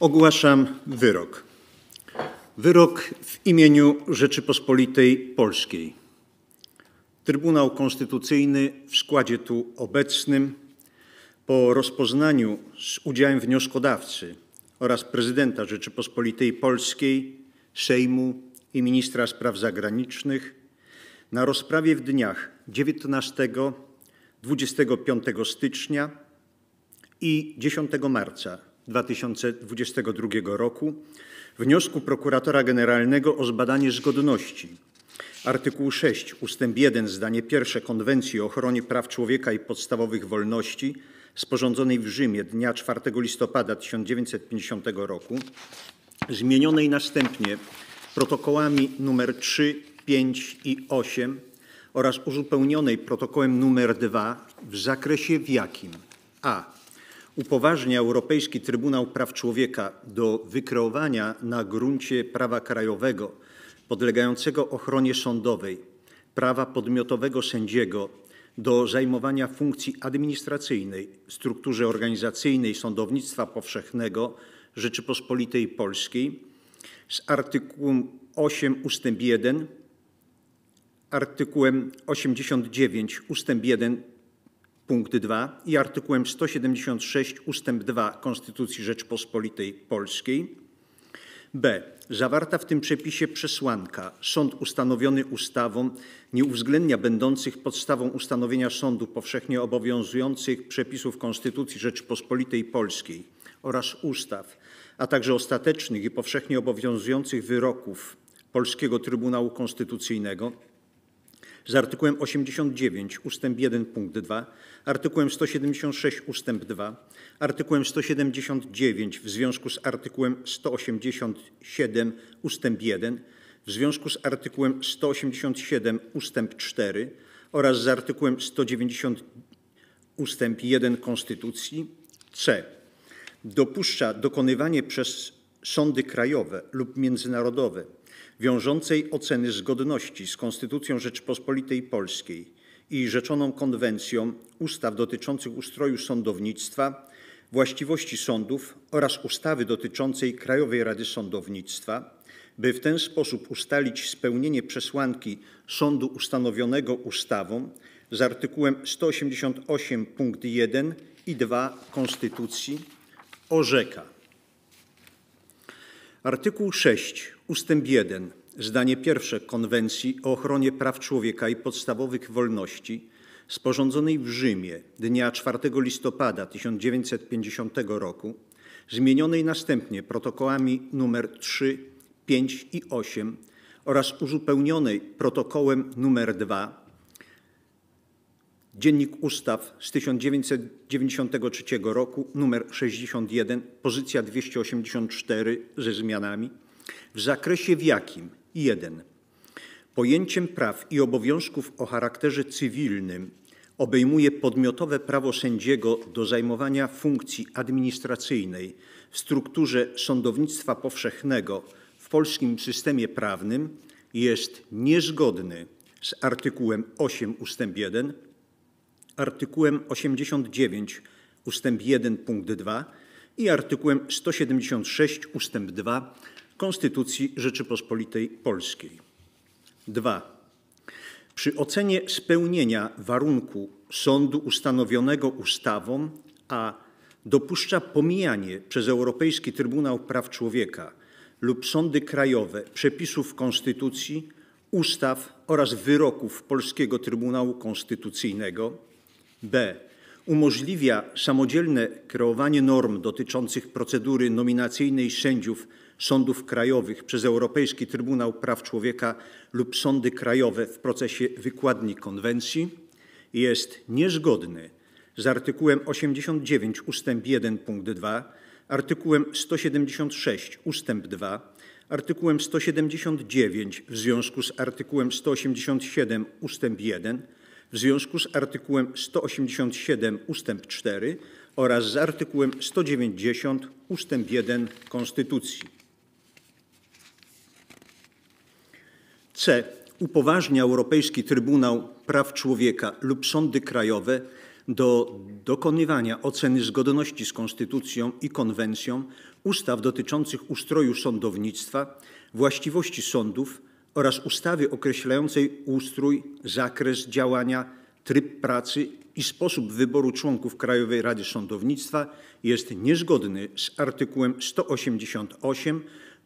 Ogłaszam wyrok. Wyrok w imieniu Rzeczypospolitej Polskiej. Trybunał Konstytucyjny w składzie tu obecnym po rozpoznaniu z udziałem wnioskodawcy oraz prezydenta Rzeczypospolitej Polskiej, Sejmu i ministra spraw zagranicznych na rozprawie w dniach 19-25 stycznia i 10 marca 2022 roku wniosku prokuratora generalnego o zbadanie zgodności artykułu 6 ust. 1 zdanie pierwsze Konwencji o ochronie praw człowieka i podstawowych wolności sporządzonej w Rzymie dnia 4 listopada 1950 roku zmienionej następnie protokołami nr 3, 5 i 8 oraz uzupełnionej protokołem nr 2 w zakresie w jakim a upoważnia Europejski Trybunał Praw Człowieka do wykreowania na gruncie prawa krajowego podlegającego ochronie sądowej, prawa podmiotowego sędziego do zajmowania funkcji administracyjnej w strukturze organizacyjnej sądownictwa powszechnego Rzeczypospolitej Polskiej z artykułem 8 ust. 1, artykułem 89 ust. 1 punkt 2 i artykułem 176 ustęp 2 Konstytucji Rzeczpospolitej Polskiej. B. Zawarta w tym przepisie przesłanka sąd ustanowiony ustawą nie uwzględnia będących podstawą ustanowienia sądu powszechnie obowiązujących przepisów Konstytucji Rzeczpospolitej Polskiej oraz ustaw, a także ostatecznych i powszechnie obowiązujących wyroków Polskiego Trybunału Konstytucyjnego z artykułem 89 ustęp 1 punkt 2, artykułem 176 ustęp 2, artykułem 179 w związku z artykułem 187 ustęp 1, w związku z artykułem 187 ustęp 4 oraz z artykułem 190 ustęp 1 Konstytucji, c. dopuszcza dokonywanie przez sądy krajowe lub międzynarodowe wiążącej oceny zgodności z Konstytucją Rzeczypospolitej Polskiej i rzeczoną konwencją ustaw dotyczących ustroju sądownictwa, właściwości sądów oraz ustawy dotyczącej Krajowej Rady Sądownictwa, by w ten sposób ustalić spełnienie przesłanki sądu ustanowionego ustawą z artykułem 188 punkt 1 i 2 Konstytucji, orzeka. Artykuł 6 ustęp 1 zdanie pierwsze Konwencji o ochronie praw człowieka i podstawowych wolności sporządzonej w Rzymie dnia 4 listopada 1950 roku, zmienionej następnie protokołami nr 3, 5 i 8 oraz uzupełnionej protokołem nr 2 Dziennik Ustaw z 1993 roku, numer 61, pozycja 284 ze zmianami, w zakresie w jakim 1. Pojęciem praw i obowiązków o charakterze cywilnym obejmuje podmiotowe prawo sędziego do zajmowania funkcji administracyjnej w strukturze sądownictwa powszechnego w polskim systemie prawnym jest niezgodny z artykułem 8 ust. 1 artykułem 89 ust. 1 punkt 2 i artykułem 176 ust. 2 Konstytucji Rzeczypospolitej Polskiej. 2. Przy ocenie spełnienia warunku sądu ustanowionego ustawą, a dopuszcza pomijanie przez Europejski Trybunał Praw Człowieka lub sądy krajowe przepisów konstytucji, ustaw oraz wyroków Polskiego Trybunału Konstytucyjnego B. Umożliwia samodzielne kreowanie norm dotyczących procedury nominacyjnej sędziów sądów krajowych przez Europejski Trybunał Praw Człowieka lub sądy krajowe w procesie wykładni konwencji jest niezgodny z artykułem 89 ust. 1 punkt 2, artykułem 176 ust. 2, artykułem 179 w związku z artykułem 187 ust. 1 w związku z artykułem 187 ust. 4 oraz z artykułem 190 ust. 1 Konstytucji. C. Upoważnia Europejski Trybunał Praw Człowieka lub sądy krajowe do dokonywania oceny zgodności z Konstytucją i Konwencją ustaw dotyczących ustroju sądownictwa, właściwości sądów, oraz ustawy określającej ustrój, zakres działania, tryb pracy i sposób wyboru członków Krajowej Rady Sądownictwa jest niezgodny z artykułem 188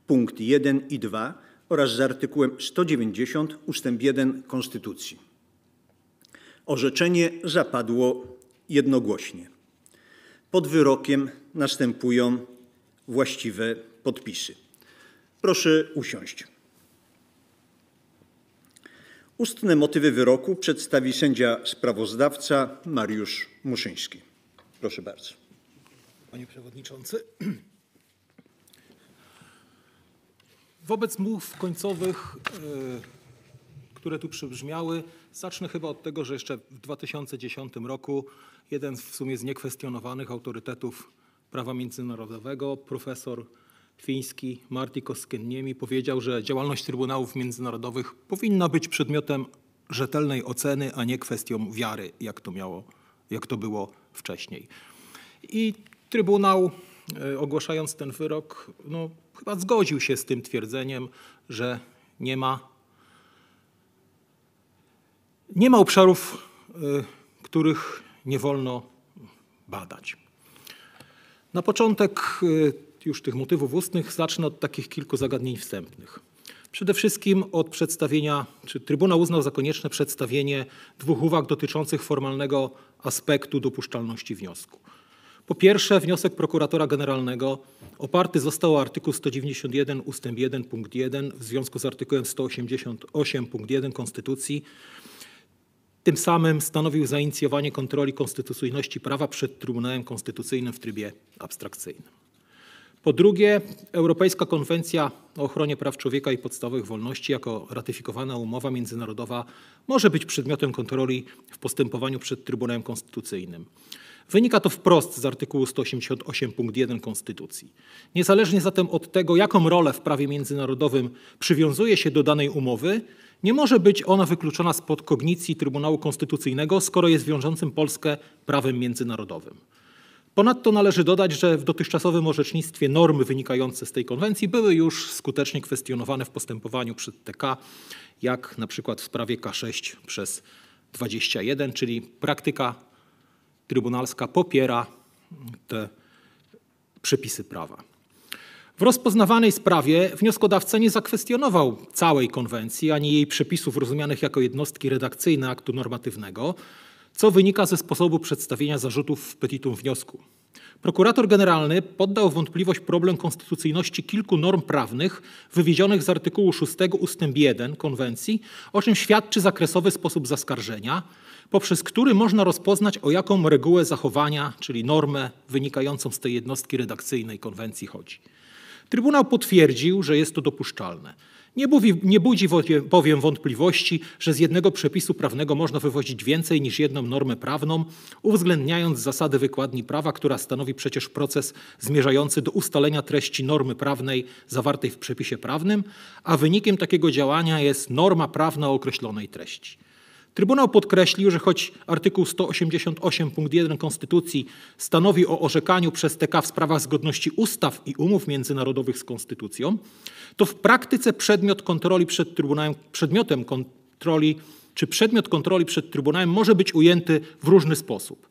punkt 1 i 2 oraz z artykułem 190 ustęp 1 Konstytucji. Orzeczenie zapadło jednogłośnie. Pod wyrokiem następują właściwe podpisy. Proszę usiąść. Ustne motywy wyroku przedstawi sędzia sprawozdawca Mariusz Muszyński. Proszę bardzo. Panie Przewodniczący. Wobec mów końcowych, e, które tu przybrzmiały, zacznę chyba od tego, że jeszcze w 2010 roku jeden z w sumie z niekwestionowanych autorytetów prawa międzynarodowego, profesor Fiński Marti Koskenniemi powiedział, że działalność Trybunałów Międzynarodowych powinna być przedmiotem rzetelnej oceny, a nie kwestią wiary, jak to, miało, jak to było wcześniej. I Trybunał, e, ogłaszając ten wyrok, no, chyba zgodził się z tym twierdzeniem, że nie ma, nie ma obszarów, e, których nie wolno badać. Na początek e, już tych motywów ustnych zacznę od takich kilku zagadnień wstępnych. Przede wszystkim od przedstawienia, czy Trybunał uznał za konieczne przedstawienie dwóch uwag dotyczących formalnego aspektu dopuszczalności wniosku. Po pierwsze, wniosek prokuratora generalnego oparty został o artykuł 191 ust. 1 punkt 1 w związku z artykułem 188 punkt 1 Konstytucji. Tym samym stanowił zainicjowanie kontroli konstytucyjności prawa przed Trybunałem Konstytucyjnym w trybie abstrakcyjnym. Po drugie, Europejska Konwencja o Ochronie Praw Człowieka i Podstawowych Wolności jako ratyfikowana umowa międzynarodowa może być przedmiotem kontroli w postępowaniu przed Trybunałem Konstytucyjnym. Wynika to wprost z artykułu 188 punkt 1 Konstytucji. Niezależnie zatem od tego, jaką rolę w prawie międzynarodowym przywiązuje się do danej umowy, nie może być ona wykluczona spod kognicji Trybunału Konstytucyjnego, skoro jest wiążącym Polskę prawem międzynarodowym. Ponadto należy dodać, że w dotychczasowym orzecznictwie normy wynikające z tej konwencji były już skutecznie kwestionowane w postępowaniu przed TK, jak na przykład w sprawie K6 przez 21, czyli praktyka trybunalska popiera te przepisy prawa. W rozpoznawanej sprawie wnioskodawca nie zakwestionował całej konwencji ani jej przepisów rozumianych jako jednostki redakcyjne aktu normatywnego, co wynika ze sposobu przedstawienia zarzutów w petitum wniosku. Prokurator generalny poddał wątpliwość problem konstytucyjności kilku norm prawnych wywiedzionych z artykułu 6 ust. 1 konwencji, o czym świadczy zakresowy sposób zaskarżenia, poprzez który można rozpoznać o jaką regułę zachowania, czyli normę wynikającą z tej jednostki redakcyjnej konwencji chodzi. Trybunał potwierdził, że jest to dopuszczalne. Nie, nie budzi bowiem wątpliwości, że z jednego przepisu prawnego można wywozić więcej niż jedną normę prawną, uwzględniając zasady wykładni prawa, która stanowi przecież proces zmierzający do ustalenia treści normy prawnej zawartej w przepisie prawnym, a wynikiem takiego działania jest norma prawna określonej treści. Trybunał podkreślił, że choć artykuł 188 punkt 1 Konstytucji stanowi o orzekaniu przez TK w sprawach zgodności ustaw i umów międzynarodowych z Konstytucją, to w praktyce przedmiot kontroli przed Trybunałem, przedmiotem kontroli czy przedmiot kontroli przed Trybunałem może być ujęty w różny sposób.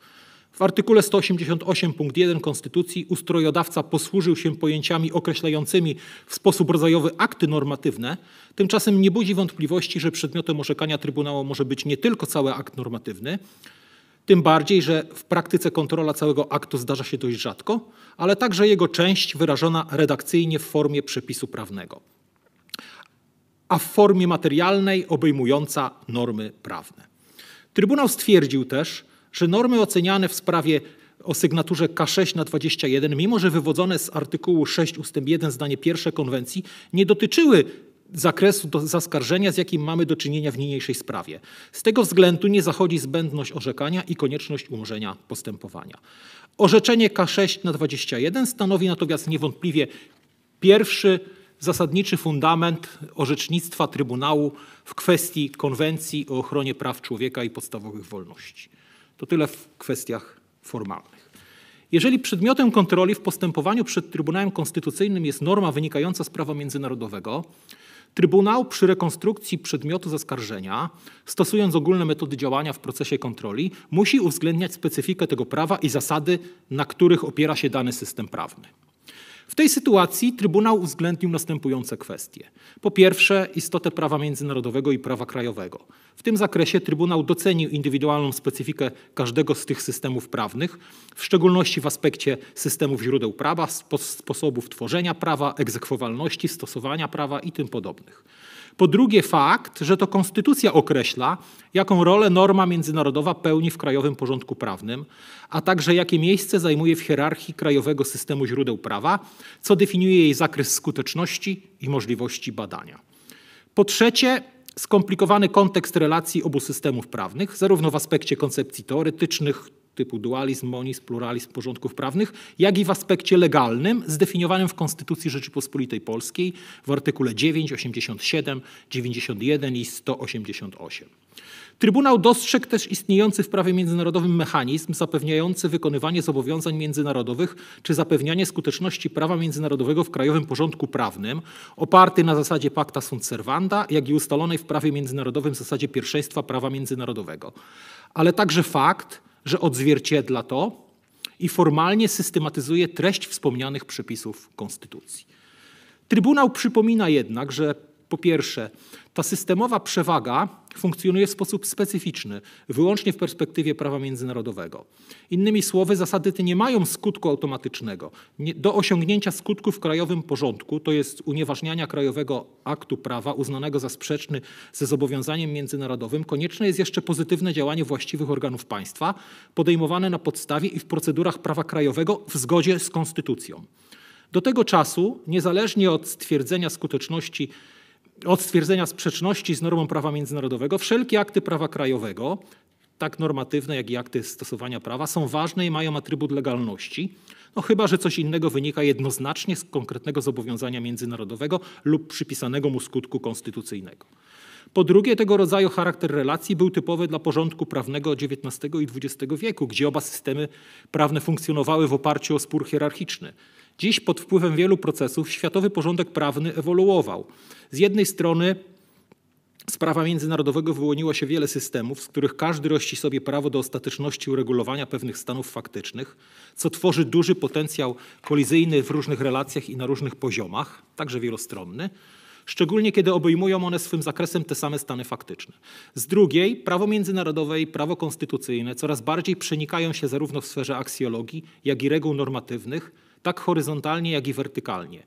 W artykule 188 punkt 1 Konstytucji ustrojodawca posłużył się pojęciami określającymi w sposób rodzajowy akty normatywne, tymczasem nie budzi wątpliwości, że przedmiotem orzekania Trybunału może być nie tylko cały akt normatywny, tym bardziej, że w praktyce kontrola całego aktu zdarza się dość rzadko, ale także jego część wyrażona redakcyjnie w formie przepisu prawnego, a w formie materialnej obejmująca normy prawne. Trybunał stwierdził też, że normy oceniane w sprawie o sygnaturze K6 na 21, mimo że wywodzone z artykułu 6 ust. 1 zdanie pierwsze konwencji, nie dotyczyły zakresu do zaskarżenia, z jakim mamy do czynienia w niniejszej sprawie. Z tego względu nie zachodzi zbędność orzekania i konieczność umorzenia postępowania. Orzeczenie K6 na 21 stanowi natomiast niewątpliwie pierwszy zasadniczy fundament orzecznictwa Trybunału w kwestii konwencji o ochronie praw człowieka i podstawowych wolności. To tyle w kwestiach formalnych. Jeżeli przedmiotem kontroli w postępowaniu przed Trybunałem Konstytucyjnym jest norma wynikająca z prawa międzynarodowego, Trybunał przy rekonstrukcji przedmiotu zaskarżenia, stosując ogólne metody działania w procesie kontroli, musi uwzględniać specyfikę tego prawa i zasady, na których opiera się dany system prawny. W tej sytuacji Trybunał uwzględnił następujące kwestie. Po pierwsze, istotę prawa międzynarodowego i prawa krajowego. W tym zakresie Trybunał docenił indywidualną specyfikę każdego z tych systemów prawnych, w szczególności w aspekcie systemów źródeł prawa, sposobów tworzenia prawa, egzekwowalności, stosowania prawa i tym podobnych. Po drugie fakt, że to konstytucja określa, jaką rolę norma międzynarodowa pełni w krajowym porządku prawnym, a także jakie miejsce zajmuje w hierarchii krajowego systemu źródeł prawa, co definiuje jej zakres skuteczności i możliwości badania. Po trzecie, skomplikowany kontekst relacji obu systemów prawnych, zarówno w aspekcie koncepcji teoretycznych, typu dualizm, monizm, pluralizm porządków prawnych, jak i w aspekcie legalnym zdefiniowanym w Konstytucji Rzeczypospolitej Polskiej w artykule 9, 87, 91 i 188. Trybunał dostrzegł też istniejący w prawie międzynarodowym mechanizm zapewniający wykonywanie zobowiązań międzynarodowych czy zapewnianie skuteczności prawa międzynarodowego w krajowym porządku prawnym, oparty na zasadzie pacta sunt servanda, jak i ustalonej w prawie międzynarodowym zasadzie pierwszeństwa prawa międzynarodowego. Ale także fakt, że odzwierciedla to i formalnie systematyzuje treść wspomnianych przepisów Konstytucji. Trybunał przypomina jednak, że po pierwsze, ta systemowa przewaga funkcjonuje w sposób specyficzny, wyłącznie w perspektywie prawa międzynarodowego. Innymi słowy, zasady te nie mają skutku automatycznego. Do osiągnięcia skutku w krajowym porządku, to jest unieważniania krajowego aktu prawa uznanego za sprzeczny ze zobowiązaniem międzynarodowym, konieczne jest jeszcze pozytywne działanie właściwych organów państwa, podejmowane na podstawie i w procedurach prawa krajowego w zgodzie z konstytucją. Do tego czasu, niezależnie od stwierdzenia skuteczności od stwierdzenia sprzeczności z normą prawa międzynarodowego wszelkie akty prawa krajowego, tak normatywne, jak i akty stosowania prawa, są ważne i mają atrybut legalności, no chyba że coś innego wynika jednoznacznie z konkretnego zobowiązania międzynarodowego lub przypisanego mu skutku konstytucyjnego. Po drugie, tego rodzaju charakter relacji był typowy dla porządku prawnego XIX i XX wieku, gdzie oba systemy prawne funkcjonowały w oparciu o spór hierarchiczny. Dziś pod wpływem wielu procesów światowy porządek prawny ewoluował. Z jednej strony Sprawa międzynarodowego wyłoniło się wiele systemów, z których każdy rości sobie prawo do ostateczności uregulowania pewnych stanów faktycznych, co tworzy duży potencjał kolizyjny w różnych relacjach i na różnych poziomach, także wielostronny, szczególnie kiedy obejmują one swym zakresem te same stany faktyczne. Z drugiej, prawo międzynarodowe i prawo konstytucyjne coraz bardziej przenikają się zarówno w sferze aksjologii, jak i reguł normatywnych, tak horyzontalnie, jak i wertykalnie.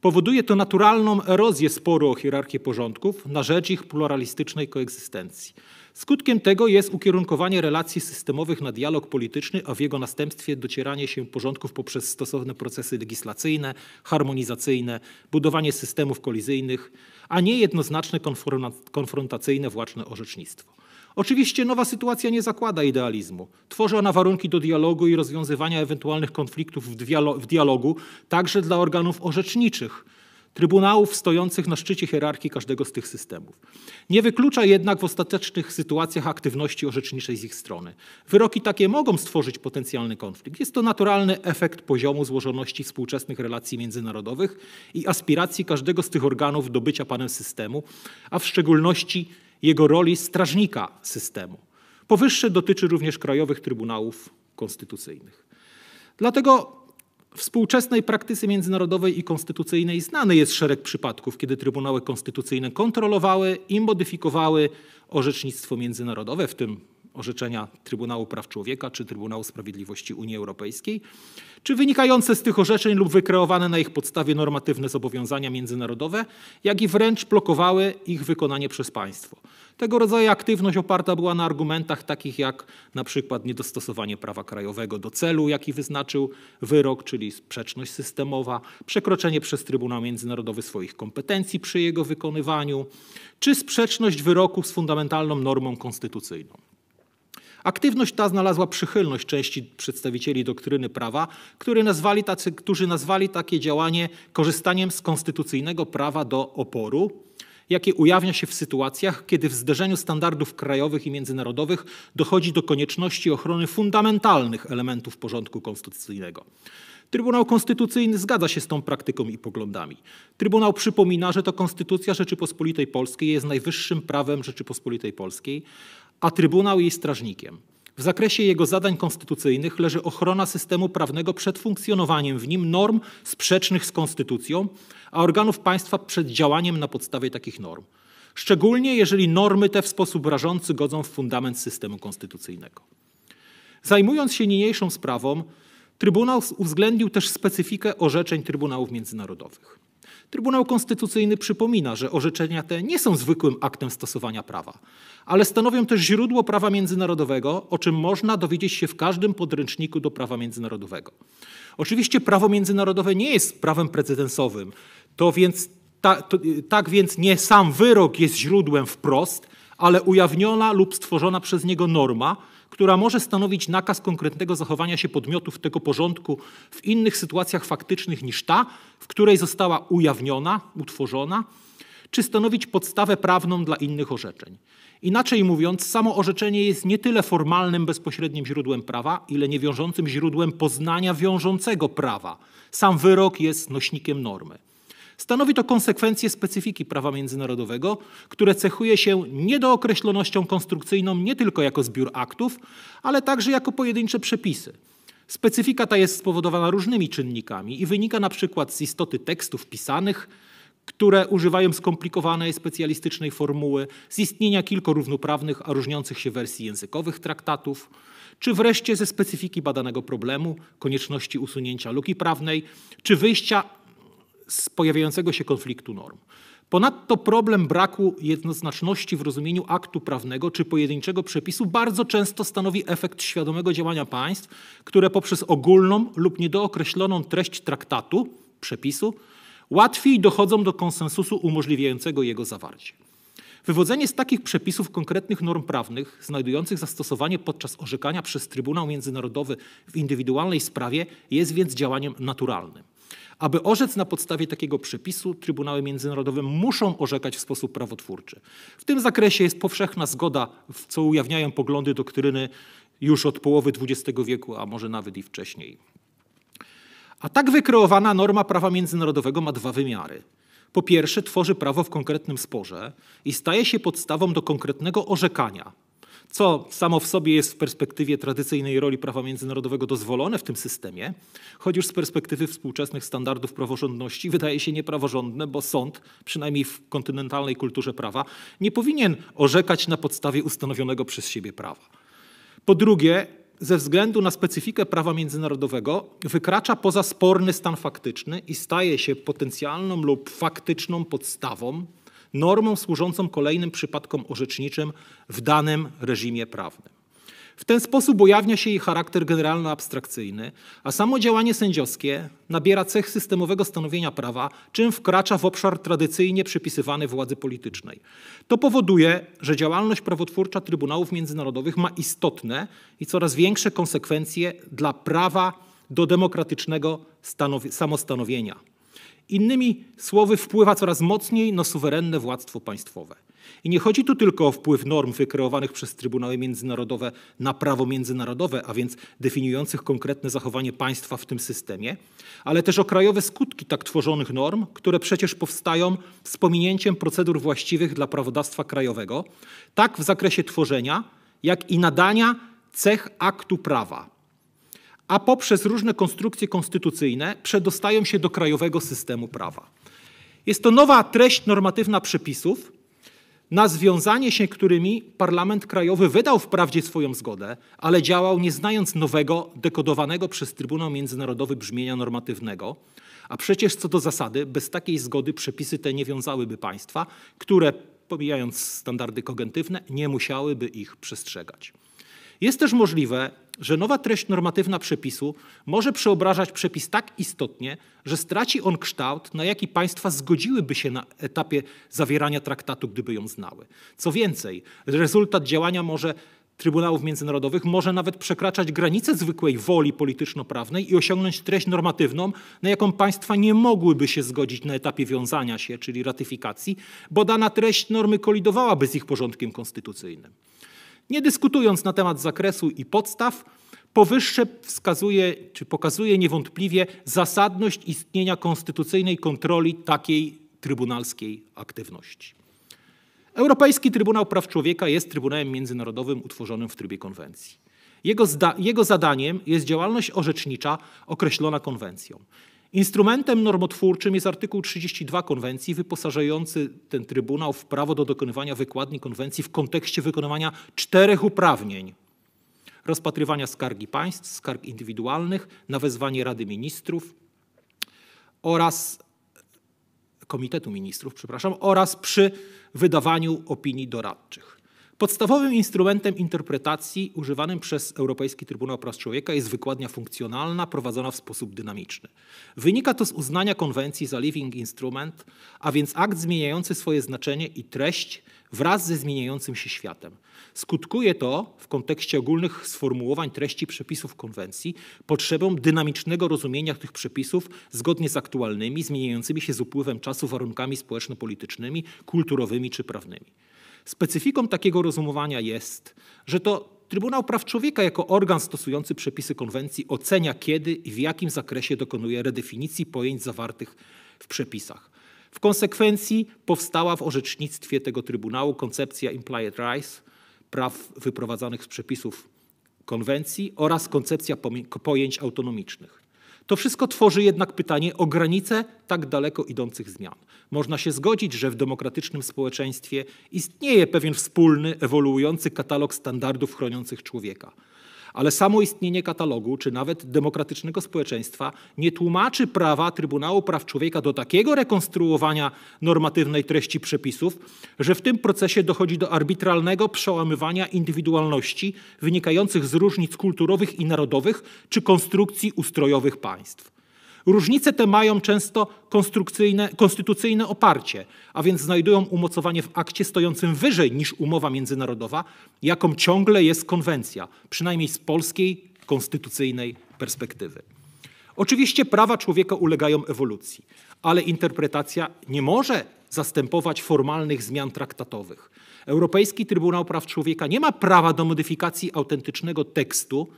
Powoduje to naturalną erozję sporu o hierarchię porządków na rzecz ich pluralistycznej koegzystencji. Skutkiem tego jest ukierunkowanie relacji systemowych na dialog polityczny, a w jego następstwie docieranie się porządków poprzez stosowne procesy legislacyjne, harmonizacyjne, budowanie systemów kolizyjnych, a nie jednoznaczne konfrontacyjne własne orzecznictwo. Oczywiście nowa sytuacja nie zakłada idealizmu. Tworzy ona warunki do dialogu i rozwiązywania ewentualnych konfliktów w, dialogu, także dla organów orzeczniczych trybunałów stojących na szczycie hierarchii każdego z tych systemów. Nie wyklucza jednak w ostatecznych sytuacjach aktywności orzeczniczej z ich strony. Wyroki takie mogą stworzyć potencjalny konflikt. Jest to naturalny efekt poziomu złożoności współczesnych relacji międzynarodowych i aspiracji każdego z tych organów do bycia panem systemu, a w szczególności jego roli strażnika systemu. Powyższe dotyczy również krajowych trybunałów konstytucyjnych. Dlatego współczesnej praktyce międzynarodowej i konstytucyjnej znany jest szereg przypadków, kiedy trybunały konstytucyjne kontrolowały i modyfikowały orzecznictwo międzynarodowe, w tym orzeczenia Trybunału Praw Człowieka czy Trybunału Sprawiedliwości Unii Europejskiej, czy wynikające z tych orzeczeń lub wykreowane na ich podstawie normatywne zobowiązania międzynarodowe, jak i wręcz blokowały ich wykonanie przez państwo. Tego rodzaju aktywność oparta była na argumentach takich jak na przykład niedostosowanie prawa krajowego do celu, jaki wyznaczył wyrok, czyli sprzeczność systemowa, przekroczenie przez Trybunał Międzynarodowy swoich kompetencji przy jego wykonywaniu, czy sprzeczność wyroku z fundamentalną normą konstytucyjną. Aktywność ta znalazła przychylność części przedstawicieli doktryny prawa, którzy nazwali, tacy, którzy nazwali takie działanie korzystaniem z konstytucyjnego prawa do oporu, jakie ujawnia się w sytuacjach, kiedy w zderzeniu standardów krajowych i międzynarodowych dochodzi do konieczności ochrony fundamentalnych elementów porządku konstytucyjnego. Trybunał Konstytucyjny zgadza się z tą praktyką i poglądami. Trybunał przypomina, że to Konstytucja Rzeczypospolitej Polskiej jest najwyższym prawem Rzeczypospolitej Polskiej, a Trybunał jej strażnikiem. W zakresie jego zadań konstytucyjnych leży ochrona systemu prawnego przed funkcjonowaniem w nim norm sprzecznych z konstytucją, a organów państwa przed działaniem na podstawie takich norm. Szczególnie jeżeli normy te w sposób rażący godzą w fundament systemu konstytucyjnego. Zajmując się niniejszą sprawą, Trybunał uwzględnił też specyfikę orzeczeń Trybunałów Międzynarodowych. Trybunał Konstytucyjny przypomina, że orzeczenia te nie są zwykłym aktem stosowania prawa, ale stanowią też źródło prawa międzynarodowego, o czym można dowiedzieć się w każdym podręczniku do prawa międzynarodowego. Oczywiście prawo międzynarodowe nie jest prawem precedensowym, to więc, ta, to, tak więc nie sam wyrok jest źródłem wprost, ale ujawniona lub stworzona przez niego norma, która może stanowić nakaz konkretnego zachowania się podmiotów tego porządku w innych sytuacjach faktycznych niż ta, w której została ujawniona, utworzona, czy stanowić podstawę prawną dla innych orzeczeń. Inaczej mówiąc, samo orzeczenie jest nie tyle formalnym bezpośrednim źródłem prawa, ile niewiążącym źródłem poznania wiążącego prawa. Sam wyrok jest nośnikiem normy. Stanowi to konsekwencję specyfiki prawa międzynarodowego, które cechuje się niedookreślonością konstrukcyjną nie tylko jako zbiór aktów, ale także jako pojedyncze przepisy. Specyfika ta jest spowodowana różnymi czynnikami i wynika na przykład z istoty tekstów pisanych, które używają skomplikowanej specjalistycznej formuły, z istnienia kilku równoprawnych, a różniących się wersji językowych traktatów, czy wreszcie ze specyfiki badanego problemu, konieczności usunięcia luki prawnej, czy wyjścia z pojawiającego się konfliktu norm. Ponadto problem braku jednoznaczności w rozumieniu aktu prawnego czy pojedynczego przepisu bardzo często stanowi efekt świadomego działania państw, które poprzez ogólną lub niedookreśloną treść traktatu, przepisu, łatwiej dochodzą do konsensusu umożliwiającego jego zawarcie. Wywodzenie z takich przepisów konkretnych norm prawnych, znajdujących zastosowanie podczas orzekania przez Trybunał Międzynarodowy w indywidualnej sprawie, jest więc działaniem naturalnym. Aby orzec na podstawie takiego przepisu, Trybunały Międzynarodowe muszą orzekać w sposób prawotwórczy. W tym zakresie jest powszechna zgoda, w co ujawniają poglądy doktryny już od połowy XX wieku, a może nawet i wcześniej. A tak wykreowana norma prawa międzynarodowego ma dwa wymiary. Po pierwsze, tworzy prawo w konkretnym sporze i staje się podstawą do konkretnego orzekania, co samo w sobie jest w perspektywie tradycyjnej roli prawa międzynarodowego dozwolone w tym systemie, choć już z perspektywy współczesnych standardów praworządności wydaje się niepraworządne, bo sąd, przynajmniej w kontynentalnej kulturze prawa, nie powinien orzekać na podstawie ustanowionego przez siebie prawa. Po drugie, ze względu na specyfikę prawa międzynarodowego wykracza poza sporny stan faktyczny i staje się potencjalną lub faktyczną podstawą normą służącą kolejnym przypadkom orzeczniczym w danym reżimie prawnym. W ten sposób ujawnia się jej charakter generalno-abstrakcyjny, a samo działanie sędziowskie nabiera cech systemowego stanowienia prawa, czym wkracza w obszar tradycyjnie przypisywany władzy politycznej. To powoduje, że działalność prawotwórcza Trybunałów Międzynarodowych ma istotne i coraz większe konsekwencje dla prawa do demokratycznego samostanowienia. Innymi słowy, wpływa coraz mocniej na suwerenne władztwo państwowe. I nie chodzi tu tylko o wpływ norm wykreowanych przez Trybunały Międzynarodowe na prawo międzynarodowe, a więc definiujących konkretne zachowanie państwa w tym systemie, ale też o krajowe skutki tak tworzonych norm, które przecież powstają z pominięciem procedur właściwych dla prawodawstwa krajowego, tak w zakresie tworzenia, jak i nadania cech aktu prawa a poprzez różne konstrukcje konstytucyjne przedostają się do krajowego systemu prawa. Jest to nowa treść normatywna przepisów, na związanie się którymi Parlament Krajowy wydał wprawdzie swoją zgodę, ale działał nie znając nowego, dekodowanego przez Trybunał Międzynarodowy brzmienia normatywnego, a przecież co do zasady, bez takiej zgody przepisy te nie wiązałyby państwa, które, pomijając standardy kogentywne, nie musiałyby ich przestrzegać. Jest też możliwe, że nowa treść normatywna przepisu może przeobrażać przepis tak istotnie, że straci on kształt, na jaki państwa zgodziłyby się na etapie zawierania traktatu, gdyby ją znały. Co więcej, rezultat działania może Trybunałów Międzynarodowych może nawet przekraczać granice zwykłej woli polityczno-prawnej i osiągnąć treść normatywną, na jaką państwa nie mogłyby się zgodzić na etapie wiązania się, czyli ratyfikacji, bo dana treść normy kolidowałaby z ich porządkiem konstytucyjnym. Nie dyskutując na temat zakresu i podstaw, powyższe wskazuje czy pokazuje niewątpliwie zasadność istnienia konstytucyjnej kontroli takiej trybunalskiej aktywności. Europejski Trybunał Praw Człowieka jest Trybunałem Międzynarodowym utworzonym w trybie konwencji. Jego, jego zadaniem jest działalność orzecznicza określona konwencją. Instrumentem normotwórczym jest artykuł 32 konwencji wyposażający ten Trybunał w prawo do dokonywania wykładni konwencji w kontekście wykonywania czterech uprawnień. Rozpatrywania skargi państw, skarg indywidualnych na wezwanie Rady Ministrów oraz Komitetu Ministrów, przepraszam, oraz przy wydawaniu opinii doradczych. Podstawowym instrumentem interpretacji używanym przez Europejski Trybunał Praw Człowieka jest wykładnia funkcjonalna prowadzona w sposób dynamiczny. Wynika to z uznania konwencji za living instrument, a więc akt zmieniający swoje znaczenie i treść wraz ze zmieniającym się światem. Skutkuje to w kontekście ogólnych sformułowań treści przepisów konwencji potrzebą dynamicznego rozumienia tych przepisów zgodnie z aktualnymi, zmieniającymi się z upływem czasu warunkami społeczno-politycznymi, kulturowymi czy prawnymi. Specyfiką takiego rozumowania jest, że to Trybunał Praw Człowieka jako organ stosujący przepisy konwencji ocenia kiedy i w jakim zakresie dokonuje redefinicji pojęć zawartych w przepisach. W konsekwencji powstała w orzecznictwie tego Trybunału koncepcja implied rights, praw wyprowadzanych z przepisów konwencji oraz koncepcja pojęć autonomicznych. To wszystko tworzy jednak pytanie o granice tak daleko idących zmian. Można się zgodzić, że w demokratycznym społeczeństwie istnieje pewien wspólny, ewoluujący katalog standardów chroniących człowieka. Ale samo istnienie katalogu, czy nawet demokratycznego społeczeństwa, nie tłumaczy prawa Trybunału Praw Człowieka do takiego rekonstruowania normatywnej treści przepisów, że w tym procesie dochodzi do arbitralnego przełamywania indywidualności wynikających z różnic kulturowych i narodowych czy konstrukcji ustrojowych państw. Różnice te mają często konstytucyjne oparcie, a więc znajdują umocowanie w akcie stojącym wyżej niż umowa międzynarodowa, jaką ciągle jest konwencja, przynajmniej z polskiej konstytucyjnej perspektywy. Oczywiście prawa człowieka ulegają ewolucji, ale interpretacja nie może zastępować formalnych zmian traktatowych. Europejski Trybunał Praw Człowieka nie ma prawa do modyfikacji autentycznego tekstu,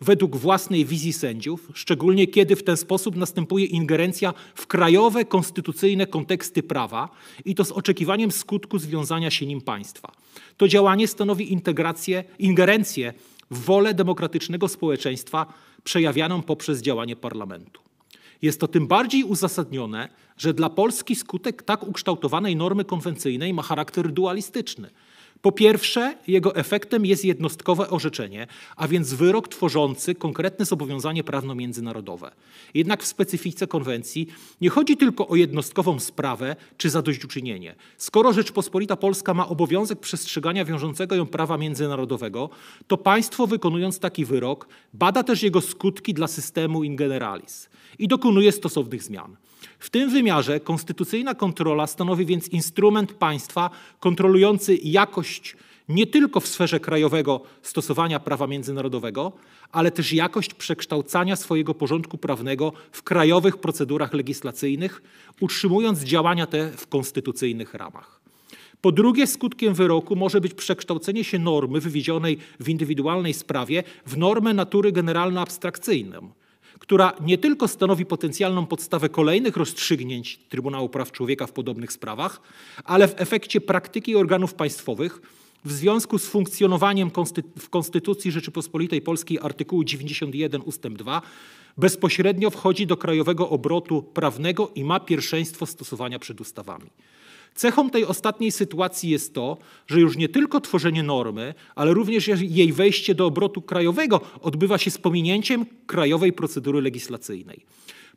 według własnej wizji sędziów, szczególnie kiedy w ten sposób następuje ingerencja w krajowe, konstytucyjne konteksty prawa i to z oczekiwaniem skutku związania się nim państwa. To działanie stanowi integrację, ingerencję w wolę demokratycznego społeczeństwa przejawianą poprzez działanie parlamentu. Jest to tym bardziej uzasadnione, że dla Polski skutek tak ukształtowanej normy konwencyjnej ma charakter dualistyczny – po pierwsze, jego efektem jest jednostkowe orzeczenie, a więc wyrok tworzący konkretne zobowiązanie prawno-międzynarodowe. Jednak w specyfice konwencji nie chodzi tylko o jednostkową sprawę czy zadośćuczynienie. Skoro Rzeczpospolita Polska ma obowiązek przestrzegania wiążącego ją prawa międzynarodowego, to państwo wykonując taki wyrok bada też jego skutki dla systemu in generalis i dokonuje stosownych zmian. W tym wymiarze konstytucyjna kontrola stanowi więc instrument państwa kontrolujący jakość nie tylko w sferze krajowego stosowania prawa międzynarodowego, ale też jakość przekształcania swojego porządku prawnego w krajowych procedurach legislacyjnych, utrzymując działania te w konstytucyjnych ramach. Po drugie, skutkiem wyroku może być przekształcenie się normy wywiedzionej w indywidualnej sprawie w normę natury generalno-abstrakcyjną która nie tylko stanowi potencjalną podstawę kolejnych rozstrzygnięć Trybunału Praw Człowieka w podobnych sprawach, ale w efekcie praktyki organów państwowych w związku z funkcjonowaniem w Konstytucji Rzeczypospolitej Polskiej artykułu 91 ust. 2 bezpośrednio wchodzi do krajowego obrotu prawnego i ma pierwszeństwo stosowania przed ustawami. Cechą tej ostatniej sytuacji jest to, że już nie tylko tworzenie normy, ale również jej wejście do obrotu krajowego odbywa się z pominięciem krajowej procedury legislacyjnej.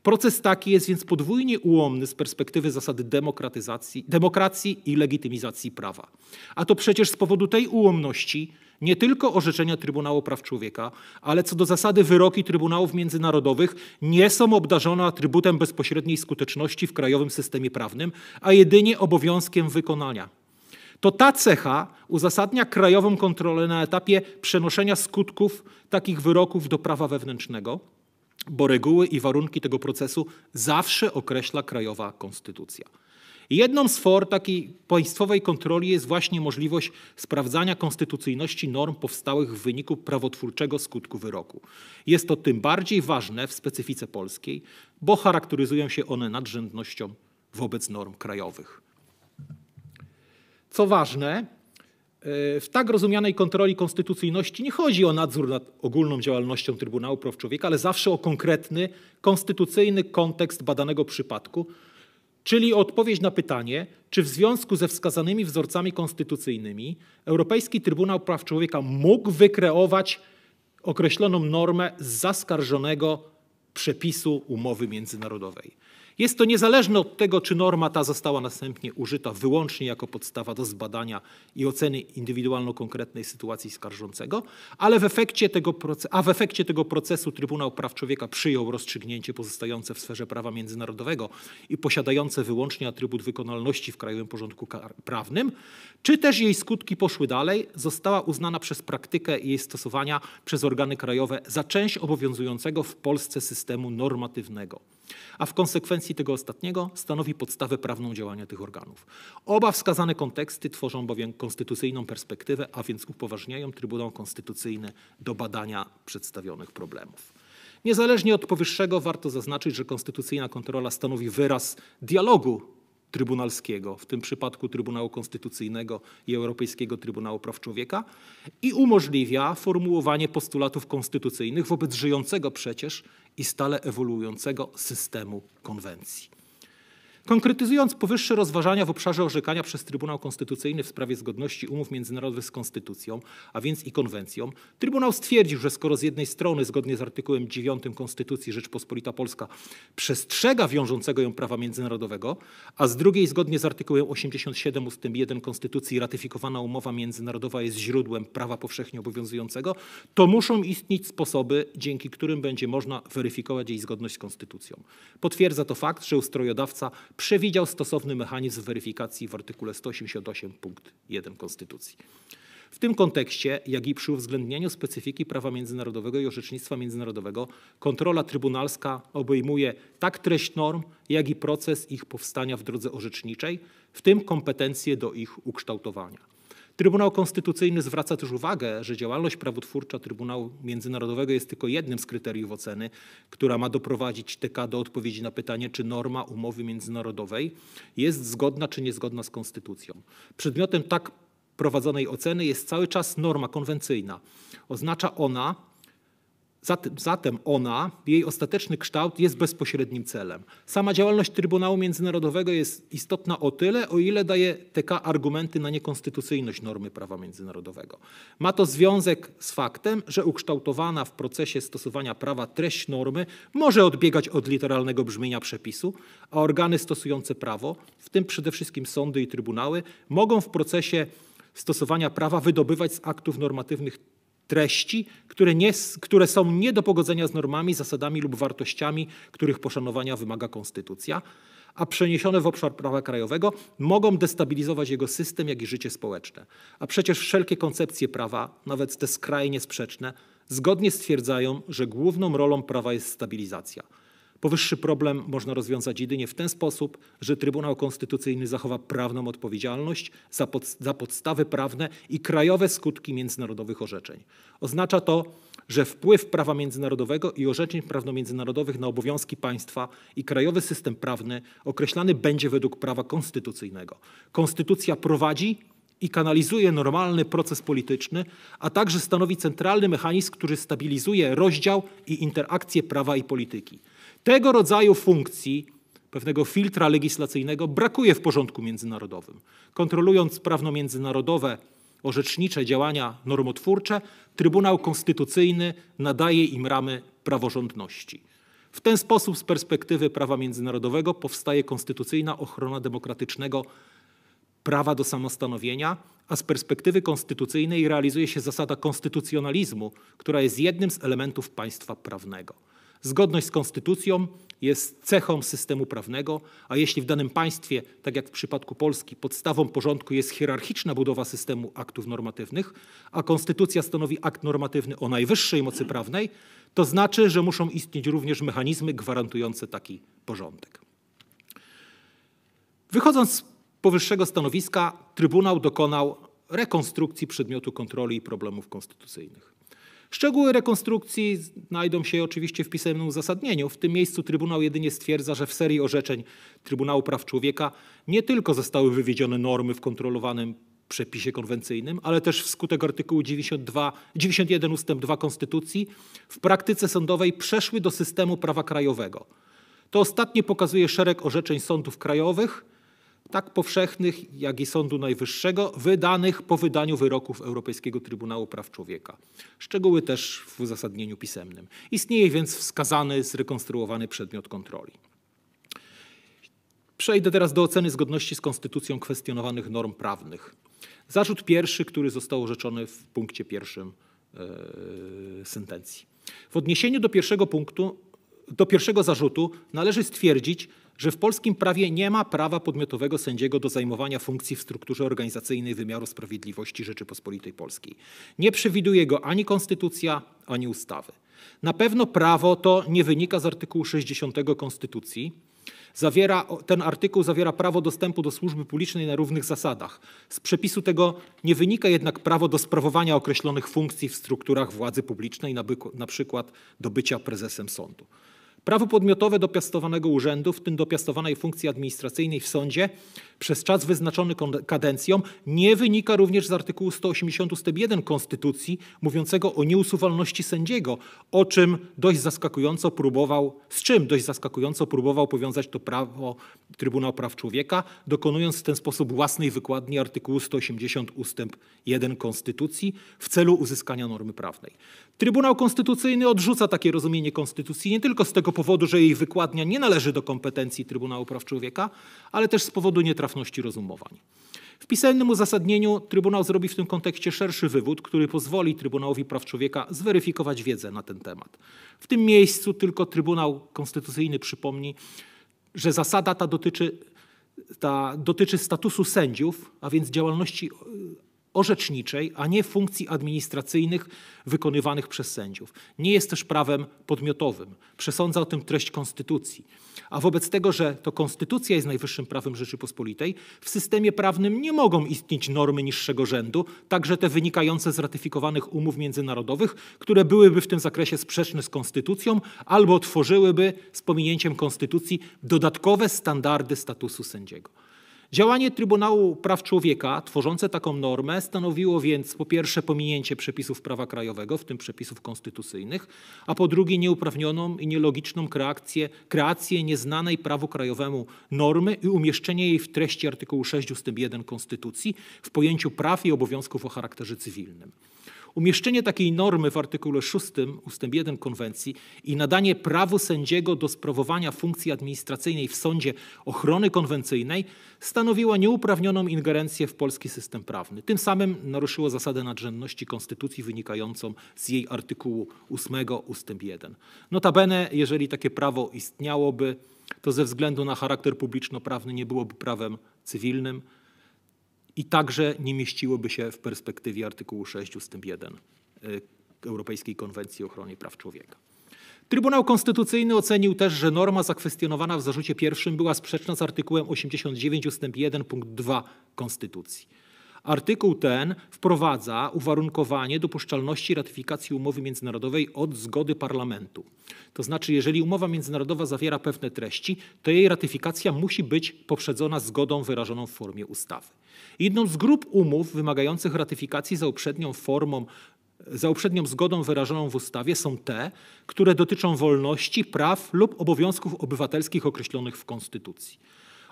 Proces taki jest więc podwójnie ułomny z perspektywy zasady demokratyzacji, demokracji i legitymizacji prawa. A to przecież z powodu tej ułomności nie tylko orzeczenia Trybunału Praw Człowieka, ale co do zasady wyroki Trybunałów Międzynarodowych nie są obdarzone atrybutem bezpośredniej skuteczności w krajowym systemie prawnym, a jedynie obowiązkiem wykonania. To ta cecha uzasadnia krajową kontrolę na etapie przenoszenia skutków takich wyroków do prawa wewnętrznego, bo reguły i warunki tego procesu zawsze określa krajowa konstytucja. Jedną z form takiej państwowej kontroli jest właśnie możliwość sprawdzania konstytucyjności norm powstałych w wyniku prawotwórczego skutku wyroku. Jest to tym bardziej ważne w specyfice polskiej, bo charakteryzują się one nadrzędnością wobec norm krajowych. Co ważne, e, w tak rozumianej kontroli konstytucyjności nie chodzi o nadzór nad ogólną działalnością Trybunału Praw Człowieka, ale zawsze o konkretny, konstytucyjny kontekst badanego przypadku, czyli odpowiedź na pytanie, czy w związku ze wskazanymi wzorcami konstytucyjnymi Europejski Trybunał Praw Człowieka mógł wykreować określoną normę zaskarżonego przepisu umowy międzynarodowej. Jest to niezależne od tego, czy norma ta została następnie użyta wyłącznie jako podstawa do zbadania i oceny indywidualno-konkretnej sytuacji skarżącego, ale w efekcie tego a w efekcie tego procesu Trybunał Praw Człowieka przyjął rozstrzygnięcie pozostające w sferze prawa międzynarodowego i posiadające wyłącznie atrybut wykonalności w krajowym porządku prawnym, czy też jej skutki poszły dalej, została uznana przez praktykę jej stosowania przez organy krajowe za część obowiązującego w Polsce systemu normatywnego a w konsekwencji tego ostatniego stanowi podstawę prawną działania tych organów. Oba wskazane konteksty tworzą bowiem konstytucyjną perspektywę, a więc upoważniają Trybunał Konstytucyjny do badania przedstawionych problemów. Niezależnie od powyższego warto zaznaczyć, że konstytucyjna kontrola stanowi wyraz dialogu Trybunalskiego, w tym przypadku Trybunału Konstytucyjnego i Europejskiego Trybunału Praw Człowieka, i umożliwia formułowanie postulatów konstytucyjnych wobec żyjącego przecież i stale ewoluującego systemu konwencji. Konkretyzując powyższe rozważania w obszarze orzekania przez Trybunał Konstytucyjny w sprawie zgodności umów międzynarodowych z Konstytucją, a więc i konwencją, Trybunał stwierdził, że skoro z jednej strony zgodnie z artykułem 9 Konstytucji Rzeczpospolita Polska przestrzega wiążącego ją prawa międzynarodowego, a z drugiej zgodnie z artykułem 87 ust. 1 Konstytucji ratyfikowana umowa międzynarodowa jest źródłem prawa powszechnie obowiązującego, to muszą istnieć sposoby, dzięki którym będzie można weryfikować jej zgodność z Konstytucją. Potwierdza to fakt, że ustrojodawca przewidział stosowny mechanizm weryfikacji w artykule 188 punkt 1 Konstytucji. W tym kontekście, jak i przy uwzględnieniu specyfiki prawa międzynarodowego i orzecznictwa międzynarodowego, kontrola trybunalska obejmuje tak treść norm, jak i proces ich powstania w drodze orzeczniczej, w tym kompetencje do ich ukształtowania. Trybunał Konstytucyjny zwraca też uwagę, że działalność prawotwórcza Trybunału Międzynarodowego jest tylko jednym z kryteriów oceny, która ma doprowadzić TK do odpowiedzi na pytanie, czy norma umowy międzynarodowej jest zgodna czy niezgodna z konstytucją. Przedmiotem tak prowadzonej oceny jest cały czas norma konwencyjna. Oznacza ona, Zatem ona, jej ostateczny kształt jest bezpośrednim celem. Sama działalność Trybunału Międzynarodowego jest istotna o tyle, o ile daje TK argumenty na niekonstytucyjność normy prawa międzynarodowego. Ma to związek z faktem, że ukształtowana w procesie stosowania prawa treść normy może odbiegać od literalnego brzmienia przepisu, a organy stosujące prawo, w tym przede wszystkim sądy i trybunały, mogą w procesie stosowania prawa wydobywać z aktów normatywnych treści, które, nie, które są nie do pogodzenia z normami, zasadami lub wartościami, których poszanowania wymaga konstytucja, a przeniesione w obszar prawa krajowego mogą destabilizować jego system, jak i życie społeczne. A przecież wszelkie koncepcje prawa, nawet te skrajnie sprzeczne, zgodnie stwierdzają, że główną rolą prawa jest stabilizacja – Powyższy problem można rozwiązać jedynie w ten sposób, że Trybunał Konstytucyjny zachowa prawną odpowiedzialność za, pod, za, podstawy prawne i krajowe skutki międzynarodowych orzeczeń. Oznacza to, że wpływ prawa międzynarodowego i orzeczeń prawno-międzynarodowych na obowiązki państwa i krajowy system prawny określany będzie według prawa konstytucyjnego. Konstytucja prowadzi i kanalizuje normalny proces polityczny, a także stanowi centralny mechanizm, który stabilizuje rozdział i interakcje prawa i polityki. Tego rodzaju funkcji, pewnego filtra legislacyjnego, brakuje w porządku międzynarodowym. Kontrolując prawno międzynarodowe, orzecznicze działania normotwórcze, Trybunał Konstytucyjny nadaje im ramy praworządności. W ten sposób z perspektywy prawa międzynarodowego powstaje konstytucyjna ochrona demokratycznego prawa do samostanowienia, a z perspektywy konstytucyjnej realizuje się zasada konstytucjonalizmu, która jest jednym z elementów państwa prawnego. Zgodność z konstytucją jest cechą systemu prawnego, a jeśli w danym państwie, tak jak w przypadku Polski, podstawą porządku jest hierarchiczna budowa systemu aktów normatywnych, a konstytucja stanowi akt normatywny o najwyższej mocy prawnej, to znaczy, że muszą istnieć również mechanizmy gwarantujące taki porządek. Wychodząc z powyższego stanowiska, Trybunał dokonał rekonstrukcji przedmiotu kontroli i problemów konstytucyjnych. Szczegóły rekonstrukcji znajdą się oczywiście w pisemnym uzasadnieniu. W tym miejscu Trybunał jedynie stwierdza, że w serii orzeczeń Trybunału Praw Człowieka nie tylko zostały wywiedzione normy w kontrolowanym przepisie konwencyjnym, ale też wskutek artykułu 92, 91 ust. 2 Konstytucji w praktyce sądowej przeszły do systemu prawa krajowego. To ostatnie pokazuje szereg orzeczeń sądów krajowych, tak powszechnych, jak i Sądu Najwyższego, wydanych po wydaniu wyroków Europejskiego Trybunału Praw Człowieka. Szczegóły też w uzasadnieniu pisemnym. Istnieje więc wskazany, zrekonstruowany przedmiot kontroli. Przejdę teraz do oceny zgodności z konstytucją kwestionowanych norm prawnych. Zarzut pierwszy, który został orzeczony w punkcie pierwszym yy, sentencji. W odniesieniu do pierwszego punktu, do pierwszego zarzutu należy stwierdzić, że w polskim prawie nie ma prawa podmiotowego sędziego do zajmowania funkcji w strukturze organizacyjnej wymiaru sprawiedliwości Rzeczypospolitej Polskiej. Nie przewiduje go ani konstytucja, ani ustawy. Na pewno prawo to nie wynika z artykułu 60 Konstytucji. Zawiera, ten artykuł zawiera prawo dostępu do służby publicznej na równych zasadach. Z przepisu tego nie wynika jednak prawo do sprawowania określonych funkcji w strukturach władzy publicznej, na, byku, na przykład do bycia prezesem sądu. Prawo podmiotowe do piastowanego urzędu, w tym do piastowanej funkcji administracyjnej w sądzie przez czas wyznaczony kadencją nie wynika również z artykułu 180 ust. 1 Konstytucji mówiącego o nieusuwalności sędziego, o czym dość zaskakująco próbował, z czym dość zaskakująco próbował powiązać to prawo Trybunał Praw Człowieka, dokonując w ten sposób własnej wykładni artykułu 180 ust. 1 Konstytucji w celu uzyskania normy prawnej. Trybunał Konstytucyjny odrzuca takie rozumienie konstytucji nie tylko z tego powodu, że jej wykładnia nie należy do kompetencji Trybunału Praw Człowieka, ale też z powodu nietrafności rozumowań. W pisemnym uzasadnieniu Trybunał zrobi w tym kontekście szerszy wywód, który pozwoli Trybunałowi Praw Człowieka zweryfikować wiedzę na ten temat. W tym miejscu tylko Trybunał Konstytucyjny przypomni, że zasada ta dotyczy, ta dotyczy statusu sędziów, a więc działalności orzeczniczej, a nie funkcji administracyjnych wykonywanych przez sędziów. Nie jest też prawem podmiotowym. Przesądza o tym treść Konstytucji. A wobec tego, że to Konstytucja jest najwyższym prawem Rzeczypospolitej, w systemie prawnym nie mogą istnieć normy niższego rzędu, także te wynikające z ratyfikowanych umów międzynarodowych, które byłyby w tym zakresie sprzeczne z Konstytucją albo tworzyłyby z pominięciem Konstytucji dodatkowe standardy statusu sędziego. Działanie Trybunału Praw Człowieka tworzące taką normę stanowiło więc po pierwsze pominięcie przepisów prawa krajowego, w tym przepisów konstytucyjnych, a po drugie nieuprawnioną i nielogiczną kreację, kreację nieznanej prawu krajowemu normy i umieszczenie jej w treści artykułu 6 ust. 1 Konstytucji w pojęciu praw i obowiązków o charakterze cywilnym. Umieszczenie takiej normy w artykule 6 ust. 1 konwencji i nadanie prawu sędziego do sprawowania funkcji administracyjnej w sądzie ochrony konwencyjnej stanowiło nieuprawnioną ingerencję w polski system prawny. Tym samym naruszyło zasadę nadrzędności konstytucji wynikającą z jej artykułu 8 ust. 1. Notabene, jeżeli takie prawo istniałoby, to ze względu na charakter publiczno-prawny nie byłoby prawem cywilnym, i także nie mieściłoby się w perspektywie artykułu 6 ust. 1 e, Europejskiej Konwencji o Ochronie Praw Człowieka. Trybunał Konstytucyjny ocenił też, że norma zakwestionowana w zarzucie pierwszym była sprzeczna z artykułem 89 ust. 1 punkt 2 Konstytucji. Artykuł ten wprowadza uwarunkowanie dopuszczalności ratyfikacji umowy międzynarodowej od zgody parlamentu. To znaczy, jeżeli umowa międzynarodowa zawiera pewne treści, to jej ratyfikacja musi być poprzedzona zgodą wyrażoną w formie ustawy. Jedną z grup umów wymagających ratyfikacji za uprzednią formą za uprzednią zgodą wyrażoną w ustawie są te, które dotyczą wolności, praw lub obowiązków obywatelskich określonych w Konstytucji.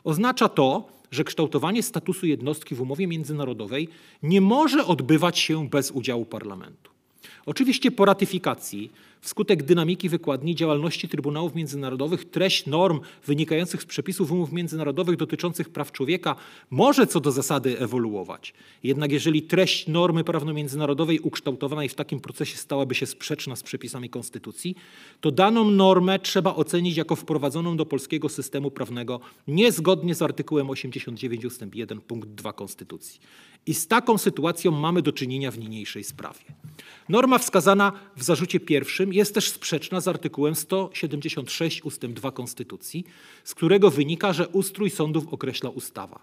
Oznacza to, że kształtowanie statusu jednostki w umowie międzynarodowej nie może odbywać się bez udziału parlamentu. Oczywiście po ratyfikacji Wskutek dynamiki wykładni działalności Trybunałów Międzynarodowych treść norm wynikających z przepisów umów międzynarodowych dotyczących praw człowieka może co do zasady ewoluować. Jednak jeżeli treść normy prawno-międzynarodowej ukształtowanej w takim procesie stałaby się sprzeczna z przepisami Konstytucji, to daną normę trzeba ocenić jako wprowadzoną do polskiego systemu prawnego niezgodnie z artykułem 89 ust. 1 punkt 2 Konstytucji. I z taką sytuacją mamy do czynienia w niniejszej sprawie. Norma wskazana w zarzucie pierwszym jest też sprzeczna z artykułem 176 ust. 2 Konstytucji, z którego wynika, że ustrój sądów określa ustawa.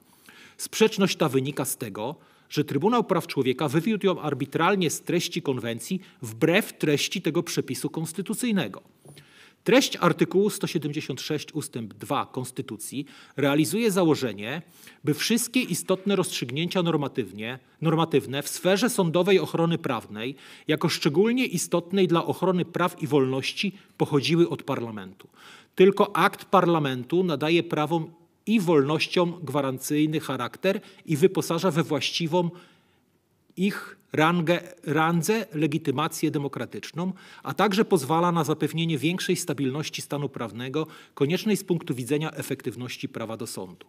Sprzeczność ta wynika z tego, że Trybunał Praw Człowieka wywiódł ją arbitralnie z treści konwencji wbrew treści tego przepisu konstytucyjnego. Treść artykułu 176 ust. 2 Konstytucji realizuje założenie, by wszystkie istotne rozstrzygnięcia normatywnie, normatywne w sferze sądowej ochrony prawnej, jako szczególnie istotnej dla ochrony praw i wolności, pochodziły od parlamentu. Tylko akt parlamentu nadaje prawom i wolnościom gwarancyjny charakter i wyposaża we właściwą ich rangę, randze legitymację demokratyczną, a także pozwala na zapewnienie większej stabilności stanu prawnego koniecznej z punktu widzenia efektywności prawa do sądu.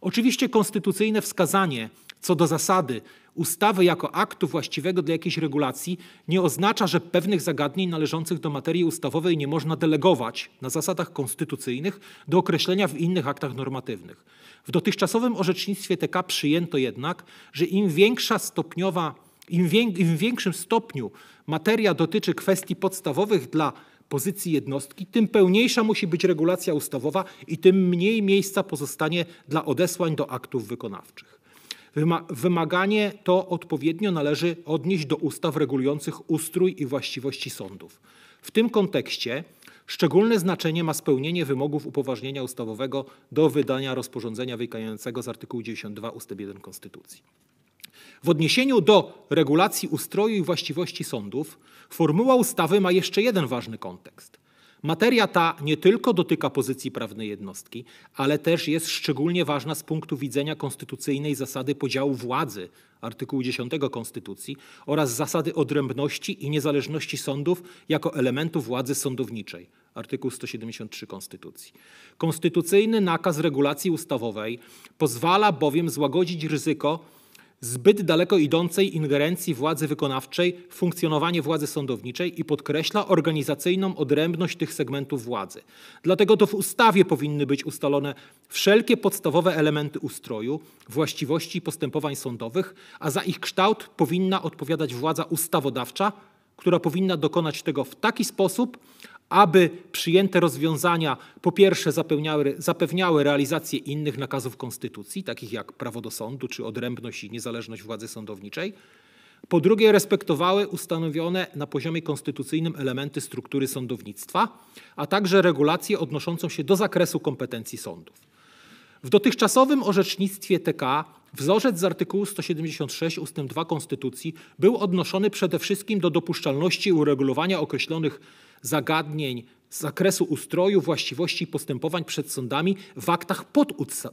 Oczywiście konstytucyjne wskazanie co do zasady ustawy jako aktu właściwego dla jakiejś regulacji nie oznacza, że pewnych zagadnień należących do materii ustawowej nie można delegować na zasadach konstytucyjnych do określenia w innych aktach normatywnych. W dotychczasowym orzecznictwie TK przyjęto jednak, że im większa stopniowa, im, im większym stopniu materia dotyczy kwestii podstawowych dla pozycji jednostki, tym pełniejsza musi być regulacja ustawowa i tym mniej miejsca pozostanie dla odesłań do aktów wykonawczych. Wymaganie to odpowiednio należy odnieść do ustaw regulujących ustrój i właściwości sądów. W tym kontekście Szczególne znaczenie ma spełnienie wymogów upoważnienia ustawowego do wydania rozporządzenia wynikającego z artykułu 92 ust. 1 Konstytucji. W odniesieniu do regulacji ustroju i właściwości sądów, formuła ustawy ma jeszcze jeden ważny kontekst. Materia ta nie tylko dotyka pozycji prawnej jednostki, ale też jest szczególnie ważna z punktu widzenia konstytucyjnej zasady podziału władzy, artykułu 10 Konstytucji, oraz zasady odrębności i niezależności sądów jako elementu władzy sądowniczej, artykuł 173 Konstytucji. Konstytucyjny nakaz regulacji ustawowej pozwala bowiem złagodzić ryzyko, zbyt daleko idącej ingerencji władzy wykonawczej w funkcjonowanie władzy sądowniczej i podkreśla organizacyjną odrębność tych segmentów władzy. Dlatego to w ustawie powinny być ustalone wszelkie podstawowe elementy ustroju, właściwości postępowań sądowych, a za ich kształt powinna odpowiadać władza ustawodawcza, która powinna dokonać tego w taki sposób, aby przyjęte rozwiązania po pierwsze zapewniały, realizację innych nakazów konstytucji, takich jak prawo do sądu czy odrębność i niezależność władzy sądowniczej, po drugie respektowały ustanowione na poziomie konstytucyjnym elementy struktury sądownictwa, a także regulacje odnoszące się do zakresu kompetencji sądów. W dotychczasowym orzecznictwie TK wzorzec z artykułu 176 ust. 2 Konstytucji był odnoszony przede wszystkim do dopuszczalności uregulowania określonych zagadnień z zakresu ustroju, właściwości i postępowań przed sądami w aktach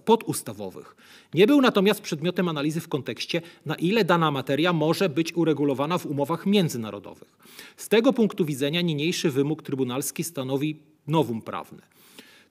podustawowych. Nie był natomiast przedmiotem analizy w kontekście, na ile dana materia może być uregulowana w umowach międzynarodowych. Z tego punktu widzenia niniejszy wymóg trybunalski stanowi nowum prawne.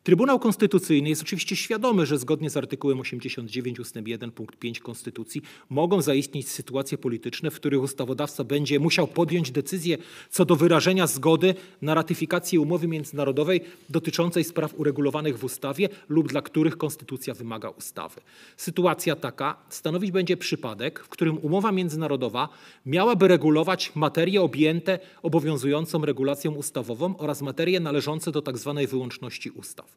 Trybunał Konstytucyjny jest oczywiście świadomy, że zgodnie z artykułem 89 ust. 1 punkt 5 Konstytucji mogą zaistnieć sytuacje polityczne, w których ustawodawca będzie musiał podjąć decyzję co do wyrażenia zgody na ratyfikację umowy międzynarodowej dotyczącej spraw uregulowanych w ustawie lub dla których Konstytucja wymaga ustawy. Sytuacja taka stanowić będzie przypadek, w którym umowa międzynarodowa miałaby regulować materie objęte obowiązującą regulacją ustawową oraz materie należące do tzw. Tak wyłączności ustaw.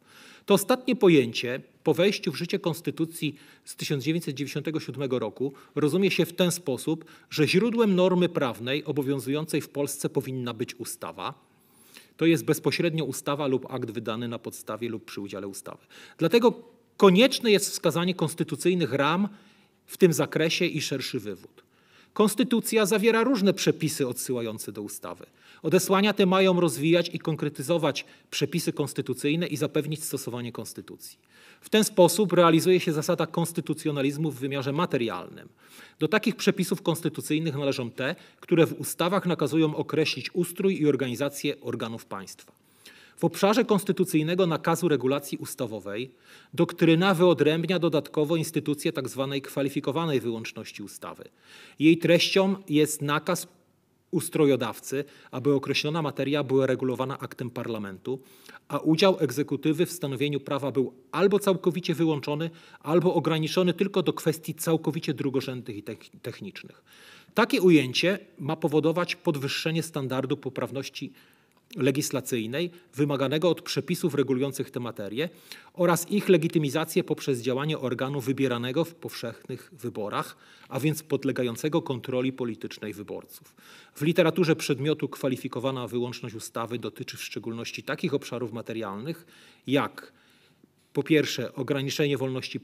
To ostatnie pojęcie po wejściu w życie Konstytucji z 1997 roku rozumie się w ten sposób, że źródłem normy prawnej obowiązującej w Polsce powinna być ustawa. To jest bezpośrednio ustawa lub akt wydany na podstawie lub przy udziale ustawy. Dlatego konieczne jest wskazanie konstytucyjnych ram w tym zakresie i szerszy wywód. Konstytucja zawiera różne przepisy odsyłające do ustawy. Odesłania te mają rozwijać i konkretyzować przepisy konstytucyjne i zapewnić stosowanie konstytucji. W ten sposób realizuje się zasada konstytucjonalizmu w wymiarze materialnym. Do takich przepisów konstytucyjnych należą te, które w ustawach nakazują określić ustrój i organizację organów państwa. W obszarze konstytucyjnego nakazu regulacji ustawowej doktryna wyodrębnia dodatkowo instytucję tzw. Tak kwalifikowanej wyłączności ustawy. Jej treścią jest nakaz ustrojodawcy, aby określona materia była regulowana aktem parlamentu, a udział egzekutywy w stanowieniu prawa był albo całkowicie wyłączony, albo ograniczony tylko do kwestii całkowicie drugorzędnych i technicznych. Takie ujęcie ma powodować podwyższenie standardu poprawności legislacyjnej wymaganego od przepisów regulujących tę materię oraz ich legitymizację poprzez działanie organu wybieranego w powszechnych wyborach, a więc podlegającego kontroli politycznej wyborców. W literaturze przedmiotu kwalifikowana wyłączność ustawy dotyczy w szczególności takich obszarów materialnych jak po pierwsze ograniczenie wolności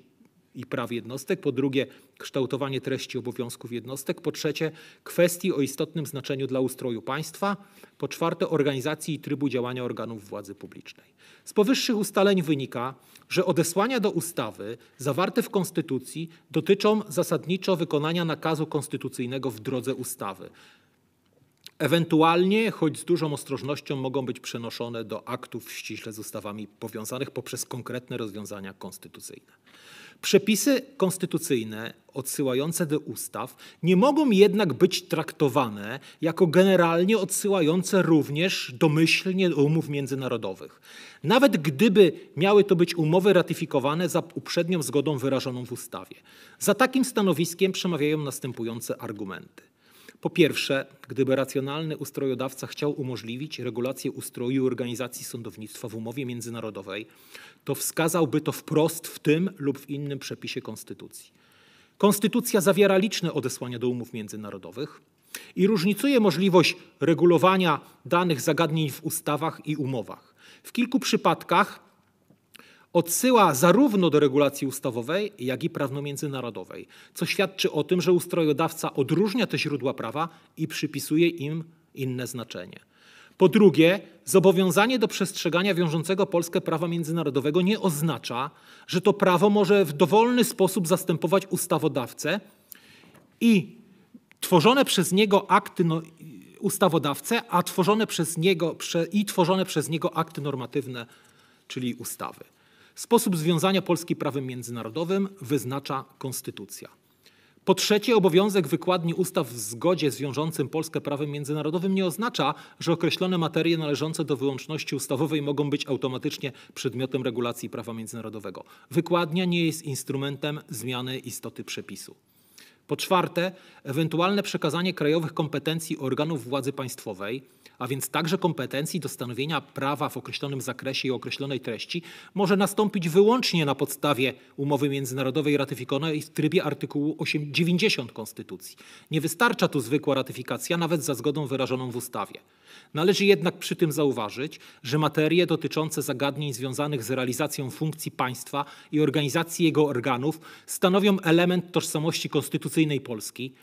i praw jednostek, po drugie kształtowanie treści obowiązków jednostek, po trzecie kwestii o istotnym znaczeniu dla ustroju państwa, po czwarte organizacji i trybu działania organów władzy publicznej. Z powyższych ustaleń wynika, że odesłania do ustawy zawarte w Konstytucji dotyczą zasadniczo wykonania nakazu konstytucyjnego w drodze ustawy. Ewentualnie, choć z dużą ostrożnością, mogą być przenoszone do aktów ściśle z ustawami powiązanych poprzez konkretne rozwiązania konstytucyjne. Przepisy konstytucyjne odsyłające do ustaw nie mogą jednak być traktowane jako generalnie odsyłające również domyślnie do umów międzynarodowych. Nawet gdyby miały to być umowy ratyfikowane za uprzednią zgodą wyrażoną w ustawie. Za takim stanowiskiem przemawiają następujące argumenty. Po pierwsze, gdyby racjonalny ustrojodawca chciał umożliwić regulację ustroju i organizacji sądownictwa w umowie międzynarodowej, to wskazałby to wprost w tym lub w innym przepisie Konstytucji. Konstytucja zawiera liczne odesłania do umów międzynarodowych i różnicuje możliwość regulowania danych zagadnień w ustawach i umowach. W kilku przypadkach odsyła zarówno do regulacji ustawowej, jak i prawno-międzynarodowej, co świadczy o tym, że ustrojodawca odróżnia te źródła prawa i przypisuje im inne znaczenie. Po drugie, zobowiązanie do przestrzegania wiążącego Polskę prawa międzynarodowego nie oznacza, że to prawo może w dowolny sposób zastępować ustawodawcę i tworzone przez niego akty no, ustawodawcę, a tworzone przez niego, prze, i tworzone przez niego akty normatywne, czyli ustawy. Sposób związania Polski prawem międzynarodowym wyznacza konstytucja. Po trzecie, obowiązek wykładni ustaw w zgodzie z wiążącym Polskę prawem międzynarodowym nie oznacza, że określone materie należące do wyłączności ustawowej mogą być automatycznie przedmiotem regulacji prawa międzynarodowego. Wykładnia nie jest instrumentem zmiany istoty przepisu. Po czwarte, ewentualne przekazanie krajowych kompetencji organów władzy państwowej a więc także kompetencji do stanowienia prawa w określonym zakresie i określonej treści, może nastąpić wyłącznie na podstawie umowy międzynarodowej ratyfikowanej w trybie artykułu 8, 90 Konstytucji. Nie wystarcza tu zwykła ratyfikacja, nawet za zgodą wyrażoną w ustawie. Należy jednak przy tym zauważyć, że materie dotyczące zagadnień związanych z realizacją funkcji państwa i organizacji jego organów stanowią element tożsamości konstytucyjnej Polski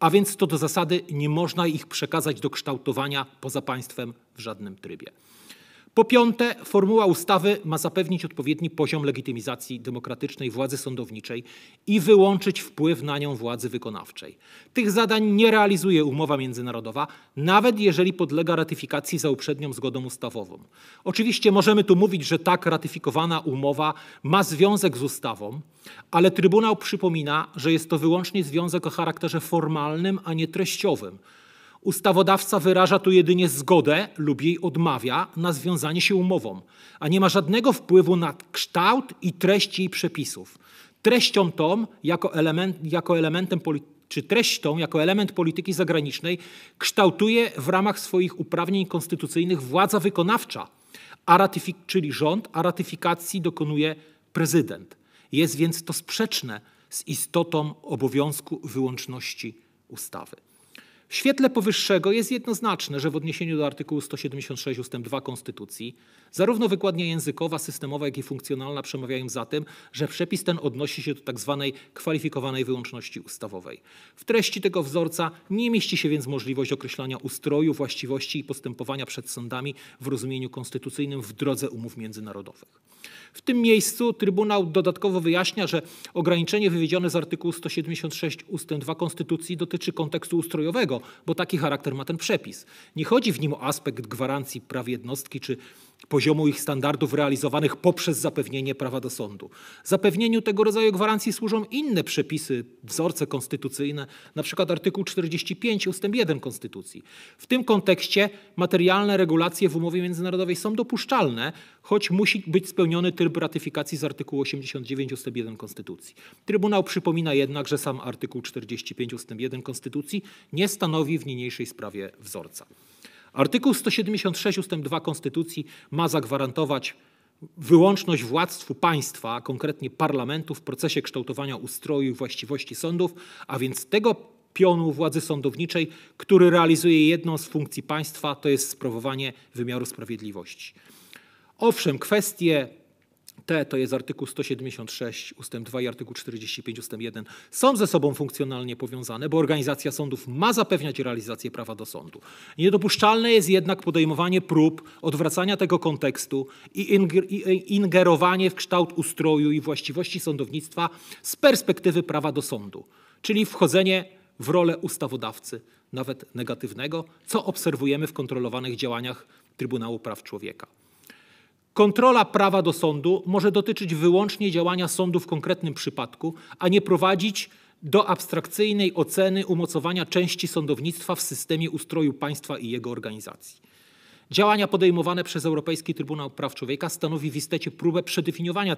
a więc co do zasady nie można ich przekazać do kształtowania poza państwem w żadnym trybie. Po piąte, formuła ustawy ma zapewnić odpowiedni poziom legitymizacji demokratycznej władzy sądowniczej i wyłączyć wpływ na nią władzy wykonawczej. Tych zadań nie realizuje umowa międzynarodowa, nawet jeżeli podlega ratyfikacji za uprzednią zgodą ustawową. Oczywiście możemy tu mówić, że tak ratyfikowana umowa ma związek z ustawą, ale Trybunał przypomina, że jest to wyłącznie związek o charakterze formalnym, a nie treściowym Ustawodawca wyraża tu jedynie zgodę lub jej odmawia na związanie się umową, a nie ma żadnego wpływu na kształt i treść jej przepisów. Treścią tą, jako, element, jako elementem czy treścią, jako element polityki zagranicznej, kształtuje w ramach swoich uprawnień konstytucyjnych władza wykonawcza, a czyli rząd, a ratyfikacji dokonuje prezydent. Jest więc to sprzeczne z istotą obowiązku wyłączności ustawy. W świetle powyższego jest jednoznaczne, że w odniesieniu do art. 176 ust. 2 Konstytucji Zarówno wykładnia językowa, systemowa, jak i funkcjonalna przemawiają za tym, że przepis ten odnosi się do tak zwanej kwalifikowanej wyłączności ustawowej. W treści tego wzorca nie mieści się więc możliwość określania ustroju, właściwości i postępowania przed sądami w rozumieniu konstytucyjnym w drodze umów międzynarodowych. W tym miejscu Trybunał dodatkowo wyjaśnia, że ograniczenie wywiedzione z artykułu 176 ust. 2 Konstytucji dotyczy kontekstu ustrojowego, bo taki charakter ma ten przepis. Nie chodzi w nim o aspekt gwarancji praw jednostki czy poziomu ich standardów realizowanych poprzez zapewnienie prawa do sądu. Zapewnieniu tego rodzaju gwarancji służą inne przepisy, wzorce konstytucyjne, np. artykuł 45 ust. 1 Konstytucji. W tym kontekście materialne regulacje w umowie międzynarodowej są dopuszczalne, choć musi być spełniony tryb ratyfikacji z artykułu 89 ust. 1 Konstytucji. Trybunał przypomina jednak, że sam artykuł 45 ust. 1 Konstytucji nie stanowi w niniejszej sprawie wzorca. Artykuł 176 ust. 2 Konstytucji ma zagwarantować wyłączność władztwu państwa, a konkretnie parlamentu, w procesie kształtowania ustroju i właściwości sądów, a więc tego pionu władzy sądowniczej, który realizuje jedną z funkcji państwa, to jest sprawowanie wymiaru sprawiedliwości. Owszem, kwestie T to jest artykuł 176 ust. 2 i artykuł 45 ust. 1 są ze sobą funkcjonalnie powiązane, bo organizacja sądów ma zapewniać realizację prawa do sądu. Niedopuszczalne jest jednak podejmowanie prób odwracania tego kontekstu i ingerowanie w kształt ustroju i właściwości sądownictwa z perspektywy prawa do sądu, czyli wchodzenie w rolę ustawodawcy, nawet negatywnego, co obserwujemy w kontrolowanych działaniach Trybunału Praw Człowieka. Kontrola prawa do sądu może dotyczyć wyłącznie działania sądu w konkretnym przypadku, a nie prowadzić do abstrakcyjnej oceny umocowania części sądownictwa w systemie ustroju państwa i jego organizacji. Działania podejmowane przez Europejski Trybunał Praw Człowieka stanowi w istocie próbę przedefiniowania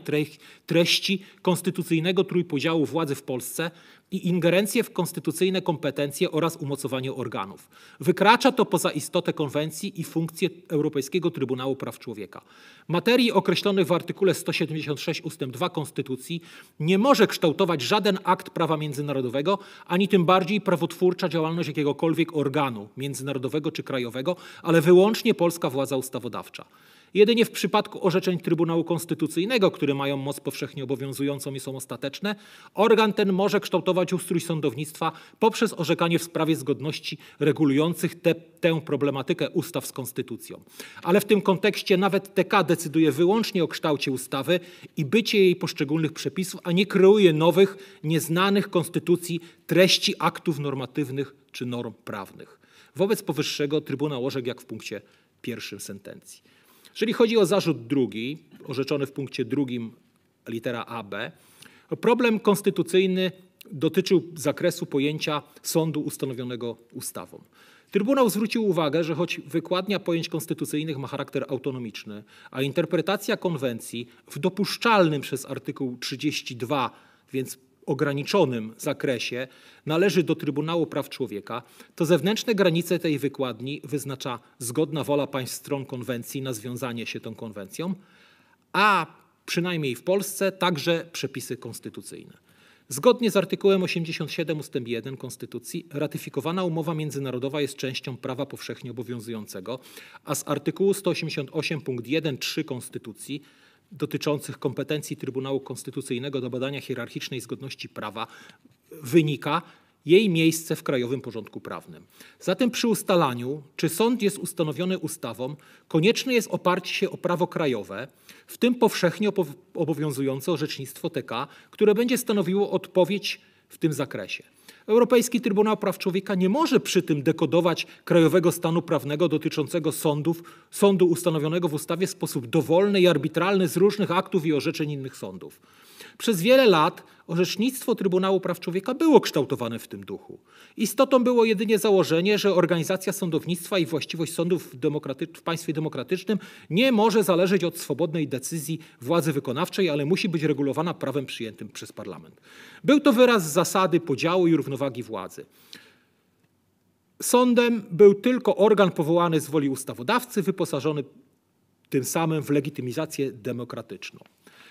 treści konstytucyjnego trójpodziału władzy w Polsce, i ingerencję w konstytucyjne kompetencje oraz umocowanie organów. Wykracza to poza istotę konwencji i funkcję Europejskiego Trybunału Praw Człowieka. Materii określonej w artykule 176 ust. 2 Konstytucji nie może kształtować żaden akt prawa międzynarodowego, ani tym bardziej prawotwórcza działalność jakiegokolwiek organu międzynarodowego czy krajowego, ale wyłącznie polska władza ustawodawcza. Jedynie w przypadku orzeczeń Trybunału Konstytucyjnego, które mają moc powszechnie obowiązującą i są ostateczne, organ ten może kształtować ustrój sądownictwa poprzez orzekanie w sprawie zgodności regulujących te, tę problematykę ustaw z konstytucją. Ale w tym kontekście nawet TK decyduje wyłącznie o kształcie ustawy i bycie jej poszczególnych przepisów, a nie kreuje nowych, nieznanych konstytucji treści aktów normatywnych czy norm prawnych. Wobec powyższego Trybunał orzekł jak w punkcie pierwszym sentencji. Jeżeli chodzi o zarzut drugi, orzeczony w punkcie drugim litera AB, problem konstytucyjny dotyczył zakresu pojęcia sądu ustanowionego ustawą. Trybunał zwrócił uwagę, że choć wykładnia pojęć konstytucyjnych ma charakter autonomiczny, a interpretacja konwencji w dopuszczalnym przez artykuł 32, więc ograniczonym zakresie należy do Trybunału Praw Człowieka, to zewnętrzne granice tej wykładni wyznacza zgodna wola państw stron konwencji na związanie się tą konwencją, a przynajmniej w Polsce także przepisy konstytucyjne. Zgodnie z artykułem 87 ust. 1 Konstytucji ratyfikowana umowa międzynarodowa jest częścią prawa powszechnie obowiązującego, a z artykułu 188 punkt 1 Konstytucji dotyczących kompetencji Trybunału Konstytucyjnego do badania hierarchicznej zgodności prawa wynika jej miejsce w krajowym porządku prawnym. Zatem przy ustalaniu, czy sąd jest ustanowiony ustawą, konieczne jest oparcie się o prawo krajowe, w tym powszechnie obowiązujące orzecznictwo TK, które będzie stanowiło odpowiedź w tym zakresie. Europejski Trybunał Praw Człowieka nie może przy tym dekodować krajowego stanu prawnego dotyczącego sądów, sądu ustanowionego w ustawie w sposób dowolny i arbitralny z różnych aktów i orzeczeń innych sądów. Przez wiele lat orzecznictwo Trybunału Praw Człowieka było kształtowane w tym duchu. Istotą było jedynie założenie, że organizacja sądownictwa i właściwość sądów w, w państwie demokratycznym nie może zależeć od swobodnej decyzji władzy wykonawczej, ale musi być regulowana prawem przyjętym przez parlament. Był to wyraz zasady podziału i równowagi władzy. Sądem był tylko organ powołany z woli ustawodawcy, wyposażony tym samym w legitymizację demokratyczną.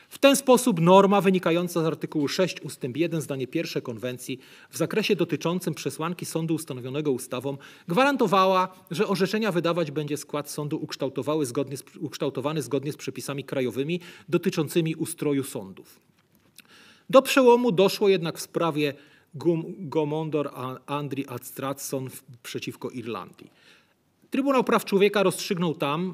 W ten sposób norma wynikająca z artykułu 6 ust. 1 zdanie pierwsze konwencji w zakresie dotyczącym przesłanki sądu ustanowionego ustawą gwarantowała, że orzeczenia wydawać będzie skład sądu ukształtowały zgodnie z, ukształtowany zgodnie z przepisami krajowymi dotyczącymi ustroju sądów. Do przełomu doszło jednak w sprawie Gum, Gomondor Andri Adstratson przeciwko Irlandii. Trybunał Praw Człowieka rozstrzygnął tam,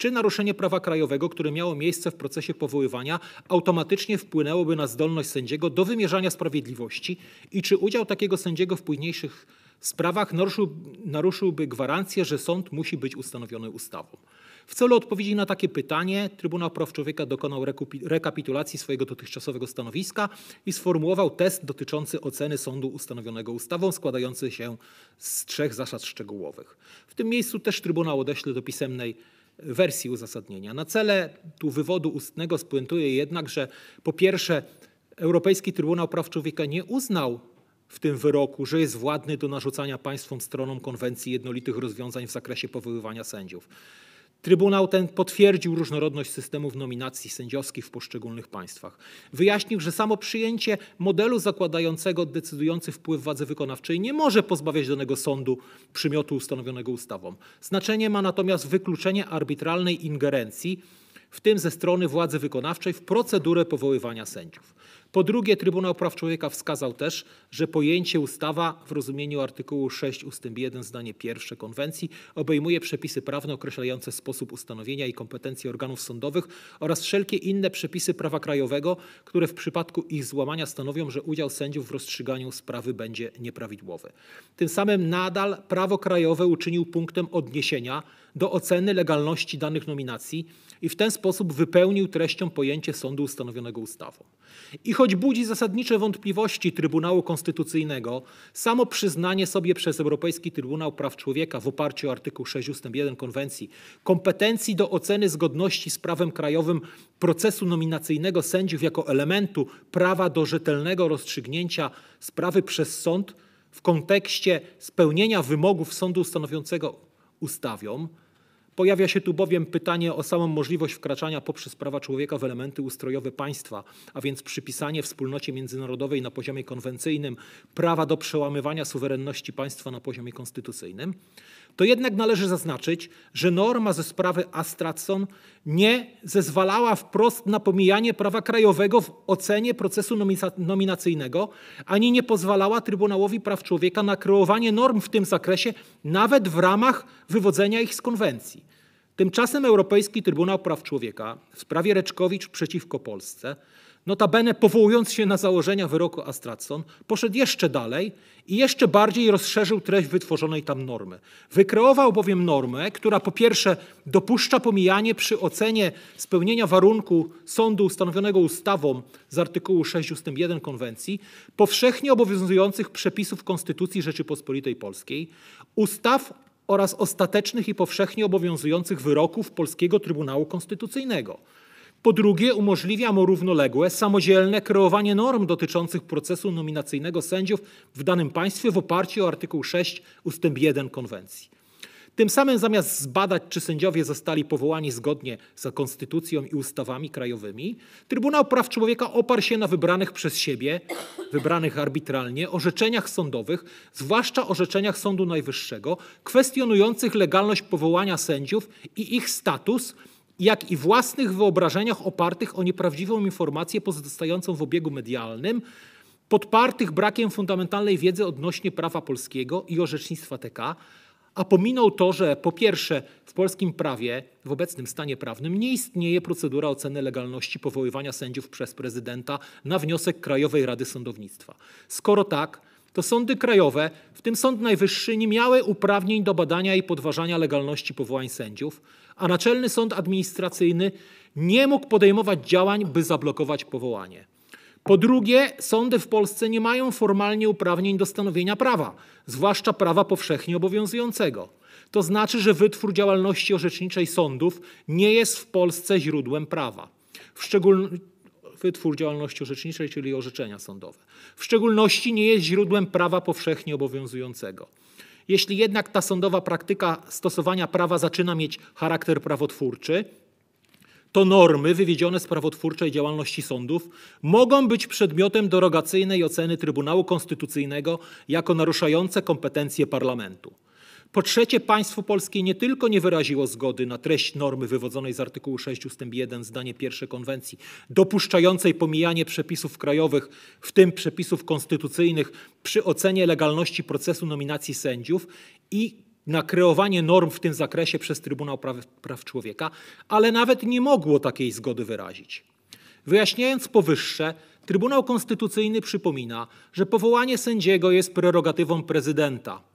czy naruszenie prawa krajowego, które miało miejsce w procesie powoływania, automatycznie wpłynęłoby na zdolność sędziego do wymierzania sprawiedliwości i czy udział takiego sędziego w późniejszych sprawach naruszył, naruszyłby gwarancję, że sąd musi być ustanowiony ustawą. W celu odpowiedzi na takie pytanie Trybunał Praw Człowieka dokonał rekapitulacji swojego dotychczasowego stanowiska i sformułował test dotyczący oceny sądu ustanowionego ustawą, składający się z trzech zasad szczegółowych. W tym miejscu też Trybunał odeśle do pisemnej wersji uzasadnienia. Na cele tu wywodu ustnego spuentuję jednak, że po pierwsze Europejski Trybunał Praw Człowieka nie uznał w tym wyroku, że jest władny do narzucania państwom stronom konwencji jednolitych rozwiązań w zakresie powoływania sędziów. Trybunał ten potwierdził różnorodność systemów nominacji sędziowskich w poszczególnych państwach. Wyjaśnił, że samo przyjęcie modelu zakładającego decydujący wpływ władzy wykonawczej nie może pozbawiać danego sądu przymiotu ustanowionego ustawą. Znaczenie ma natomiast wykluczenie arbitralnej ingerencji, w tym ze strony władzy wykonawczej, w procedurę powoływania sędziów. Po drugie, Trybunał Praw Człowieka wskazał też, że pojęcie ustawa w rozumieniu artykułu 6 ust. 1 zdanie pierwsze konwencji obejmuje przepisy prawne określające sposób ustanowienia i kompetencje organów sądowych oraz wszelkie inne przepisy prawa krajowego, które w przypadku ich złamania stanowią, że udział sędziów w rozstrzyganiu sprawy będzie nieprawidłowy. Tym samym nadal prawo krajowe uczynił punktem odniesienia do oceny legalności danych nominacji i w ten sposób wypełnił treścią pojęcie sądu ustanowionego ustawą. I choć budzi zasadnicze wątpliwości Trybunału Konstytucyjnego, samo przyznanie sobie przez Europejski Trybunał Praw Człowieka w oparciu o artykuł 6 ust. 1 konwencji kompetencji do oceny zgodności z prawem krajowym procesu nominacyjnego sędziów jako elementu prawa do rzetelnego rozstrzygnięcia sprawy przez sąd w kontekście spełnienia wymogów sądu stanowiącego ustawią. Pojawia się tu bowiem pytanie o samą możliwość wkraczania poprzez prawa człowieka w elementy ustrojowe państwa, a więc przypisanie wspólnocie międzynarodowej na poziomie konwencyjnym prawa do przełamywania suwerenności państwa na poziomie konstytucyjnym to jednak należy zaznaczyć, że norma ze sprawy Astratson nie zezwalała wprost na pomijanie prawa krajowego w ocenie procesu nominacyjnego, ani nie pozwalała Trybunałowi Praw Człowieka na kreowanie norm w tym zakresie, nawet w ramach wywodzenia ich z konwencji. Tymczasem Europejski Trybunał Praw Człowieka w sprawie Reczkowicz przeciwko Polsce Notabene powołując się na założenia wyroku Astracon, poszedł jeszcze dalej i jeszcze bardziej rozszerzył treść wytworzonej tam normy. Wykreował bowiem normę, która po pierwsze dopuszcza pomijanie przy ocenie spełnienia warunku sądu ustanowionego ustawą z artykułu 6 ust. 1 konwencji powszechnie obowiązujących przepisów Konstytucji Rzeczypospolitej Polskiej, ustaw oraz ostatecznych i powszechnie obowiązujących wyroków Polskiego Trybunału Konstytucyjnego. Po drugie, umożliwia mu równoległe, samodzielne kreowanie norm dotyczących procesu nominacyjnego sędziów w danym państwie w oparciu o artykuł 6 ust. 1 konwencji. Tym samym zamiast zbadać, czy sędziowie zostali powołani zgodnie z konstytucją i ustawami krajowymi, Trybunał Praw Człowieka oparł się na wybranych przez siebie, wybranych arbitralnie, orzeczeniach sądowych, zwłaszcza orzeczeniach Sądu Najwyższego, kwestionujących legalność powołania sędziów i ich status jak i własnych wyobrażeniach opartych o nieprawdziwą informację pozostającą w obiegu medialnym, podpartych brakiem fundamentalnej wiedzy odnośnie prawa polskiego i orzecznictwa TK, a pominął to, że po pierwsze w polskim prawie, w obecnym stanie prawnym, nie istnieje procedura oceny legalności powoływania sędziów przez prezydenta na wniosek Krajowej Rady Sądownictwa. Skoro tak, to sądy krajowe, w tym Sąd Najwyższy, nie miały uprawnień do badania i podważania legalności powołań sędziów, a Naczelny Sąd Administracyjny nie mógł podejmować działań, by zablokować powołanie. Po drugie, sądy w Polsce nie mają formalnie uprawnień do stanowienia prawa, zwłaszcza prawa powszechnie obowiązującego. To znaczy, że wytwór działalności orzeczniczej sądów nie jest w Polsce źródłem prawa. W szczególności wytwór działalności orzeczniczej, czyli orzeczenia sądowe. W szczególności nie jest źródłem prawa powszechnie obowiązującego. Jeśli jednak ta sądowa praktyka stosowania prawa zaczyna mieć charakter prawotwórczy, to normy wywiedzione z prawotwórczej działalności sądów mogą być przedmiotem derogacyjnej oceny Trybunału Konstytucyjnego jako naruszające kompetencje parlamentu. Po trzecie, państwo polskie nie tylko nie wyraziło zgody na treść normy wywodzonej z artykułu 6 ust. 1 zdanie pierwsze konwencji, dopuszczającej pomijanie przepisów krajowych, w tym przepisów konstytucyjnych, przy ocenie legalności procesu nominacji sędziów i na kreowanie norm w tym zakresie przez Trybunał Praw, Praw Człowieka, ale nawet nie mogło takiej zgody wyrazić. Wyjaśniając powyższe, Trybunał Konstytucyjny przypomina, że powołanie sędziego jest prerogatywą prezydenta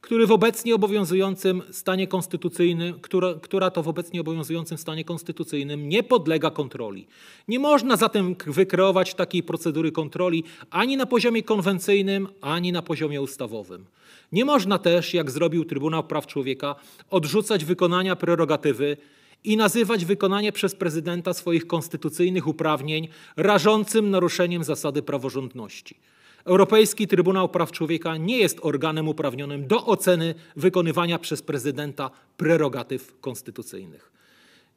który w obecnie obowiązującym stanie konstytucyjnym, która, która to w obecnie obowiązującym stanie konstytucyjnym nie podlega kontroli. Nie można zatem wykreować takiej procedury kontroli ani na poziomie konwencyjnym, ani na poziomie ustawowym. Nie można też, jak zrobił Trybunał Praw Człowieka, odrzucać wykonania prerogatywy i nazywać wykonanie przez prezydenta swoich konstytucyjnych uprawnień rażącym naruszeniem zasady praworządności. Europejski Trybunał Praw Człowieka nie jest organem uprawnionym do oceny wykonywania przez prezydenta prerogatyw konstytucyjnych.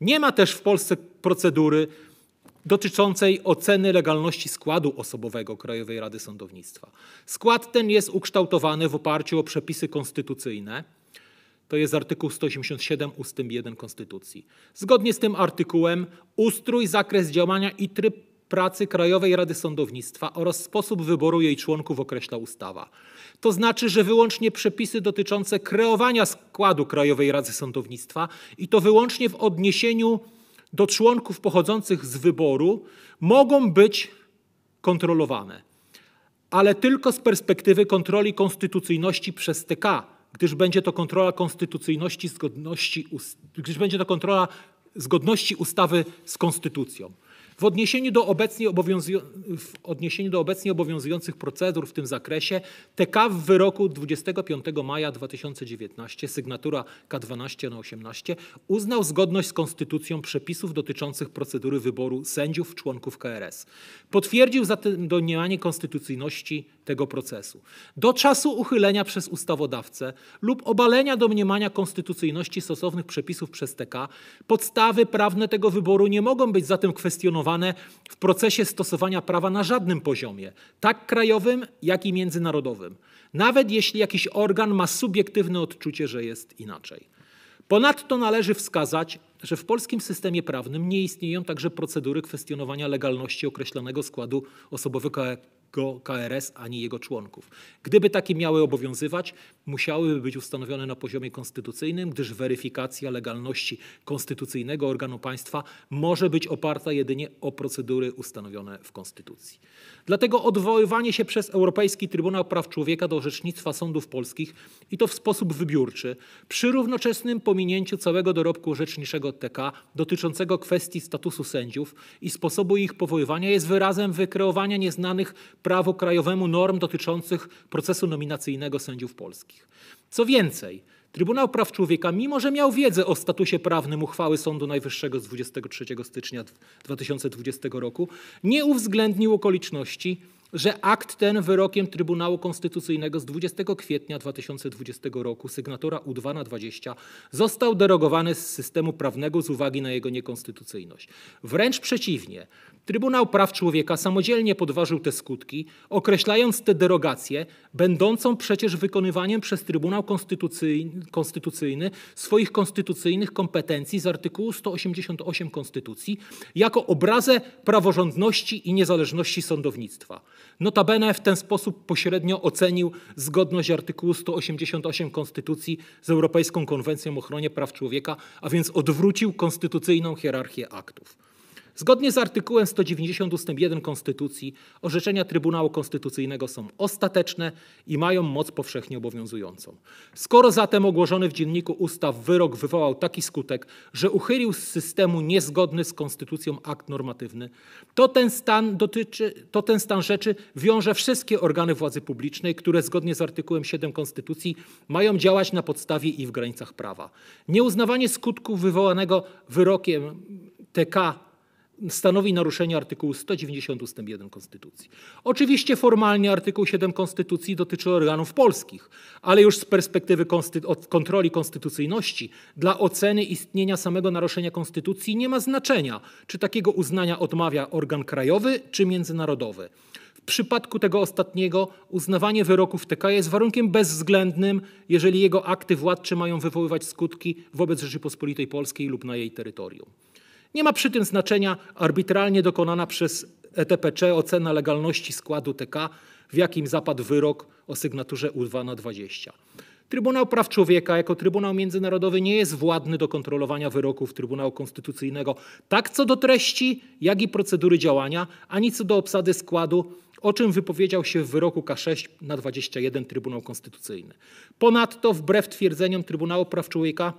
Nie ma też w Polsce procedury dotyczącej oceny legalności składu osobowego Krajowej Rady Sądownictwa. Skład ten jest ukształtowany w oparciu o przepisy konstytucyjne. To jest artykuł 187 ust. 1 Konstytucji. Zgodnie z tym artykułem ustrój, zakres działania i tryb pracy Krajowej Rady Sądownictwa oraz sposób wyboru jej członków określa ustawa. To znaczy, że wyłącznie przepisy dotyczące kreowania składu Krajowej Rady Sądownictwa i to wyłącznie w odniesieniu do członków pochodzących z wyboru mogą być kontrolowane, ale tylko z perspektywy kontroli konstytucyjności przez TK, gdyż będzie to kontrola konstytucyjności zgodności, gdyż będzie to kontrola zgodności ustawy z konstytucją. W odniesieniu do obecnie, w odniesieniu do obecnie obowiązujących procedur w tym zakresie, TK w wyroku 25 maja 2019, sygnatura K12 na 18, uznał zgodność z konstytucją przepisów dotyczących procedury wyboru sędziów członków KRS. Potwierdził zatem domniemanie konstytucyjności tego procesu. Do czasu uchylenia przez ustawodawcę lub obalenia domniemania konstytucyjności stosownych przepisów przez TK, podstawy prawne tego wyboru nie mogą być zatem kwestionowane w procesie stosowania prawa na żadnym poziomie, tak krajowym, jak i międzynarodowym, nawet jeśli jakiś organ ma subiektywne odczucie, że jest inaczej. Ponadto należy wskazać, że w polskim systemie prawnym nie istnieją także procedury kwestionowania legalności określonego składu osobowego go KRS ani jego członków. Gdyby takie miały obowiązywać, musiałyby być ustanowione na poziomie konstytucyjnym, gdyż weryfikacja legalności konstytucyjnego organu państwa może być oparta jedynie o procedury ustanowione w Konstytucji. Dlatego odwoływanie się przez Europejski Trybunał Praw Człowieka do orzecznictwa sądów polskich i to w sposób wybiórczy, przy równoczesnym pominięciu całego dorobku orzeczniczego TK dotyczącego kwestii statusu sędziów i sposobu ich powoływania jest wyrazem wykreowania nieznanych prawo krajowemu norm dotyczących procesu nominacyjnego sędziów polskich. Co więcej, Trybunał Praw Człowieka, mimo że miał wiedzę o statusie prawnym uchwały Sądu Najwyższego z 23 stycznia 2020 roku, nie uwzględnił okoliczności, że akt ten wyrokiem Trybunału Konstytucyjnego z 20 kwietnia 2020 roku, sygnatura U2 na 20, został derogowany z systemu prawnego z uwagi na jego niekonstytucyjność. Wręcz przeciwnie, Trybunał Praw Człowieka samodzielnie podważył te skutki, określając tę derogację, będącą przecież wykonywaniem przez Trybunał Konstytucyjny, swoich konstytucyjnych kompetencji z artykułu 188 Konstytucji, jako obrazę praworządności i niezależności sądownictwa. Notabene w ten sposób pośrednio ocenił zgodność artykułu 188 Konstytucji z Europejską Konwencją o Ochronie Praw Człowieka, a więc odwrócił konstytucyjną hierarchię aktów. Zgodnie z artykułem 190 ust. 1 Konstytucji orzeczenia Trybunału Konstytucyjnego są ostateczne i mają moc powszechnie obowiązującą. Skoro zatem ogłoszony w Dzienniku Ustaw wyrok wywołał taki skutek, że uchylił z systemu niezgodny z Konstytucją akt normatywny, to ten stan, dotyczy, to ten stan rzeczy wiąże wszystkie organy władzy publicznej, które zgodnie z artykułem 7 Konstytucji mają działać na podstawie i w granicach prawa. Nieuznawanie skutku wywołanego wyrokiem TK stanowi naruszenie artykułu 190 ust. 1 Konstytucji. Oczywiście formalnie artykuł 7 Konstytucji dotyczy organów polskich, ale już z perspektywy kontroli konstytucyjności dla oceny istnienia samego naruszenia Konstytucji nie ma znaczenia, czy takiego uznania odmawia organ krajowy czy międzynarodowy. W przypadku tego ostatniego uznawanie wyroków TK jest warunkiem bezwzględnym, jeżeli jego akty władcze mają wywoływać skutki wobec Rzeczypospolitej Polskiej lub na jej terytorium. Nie ma przy tym znaczenia arbitralnie dokonana przez ETPC ocena legalności składu TK, w jakim zapadł wyrok o sygnaturze U2 na 20. Trybunał Praw Człowieka jako Trybunał Międzynarodowy nie jest władny do kontrolowania wyroków Trybunału Konstytucyjnego tak co do treści, jak i procedury działania, ani co do obsady składu, o czym wypowiedział się w wyroku K6 na 21 Trybunał Konstytucyjny. Ponadto wbrew twierdzeniom Trybunału Praw Człowieka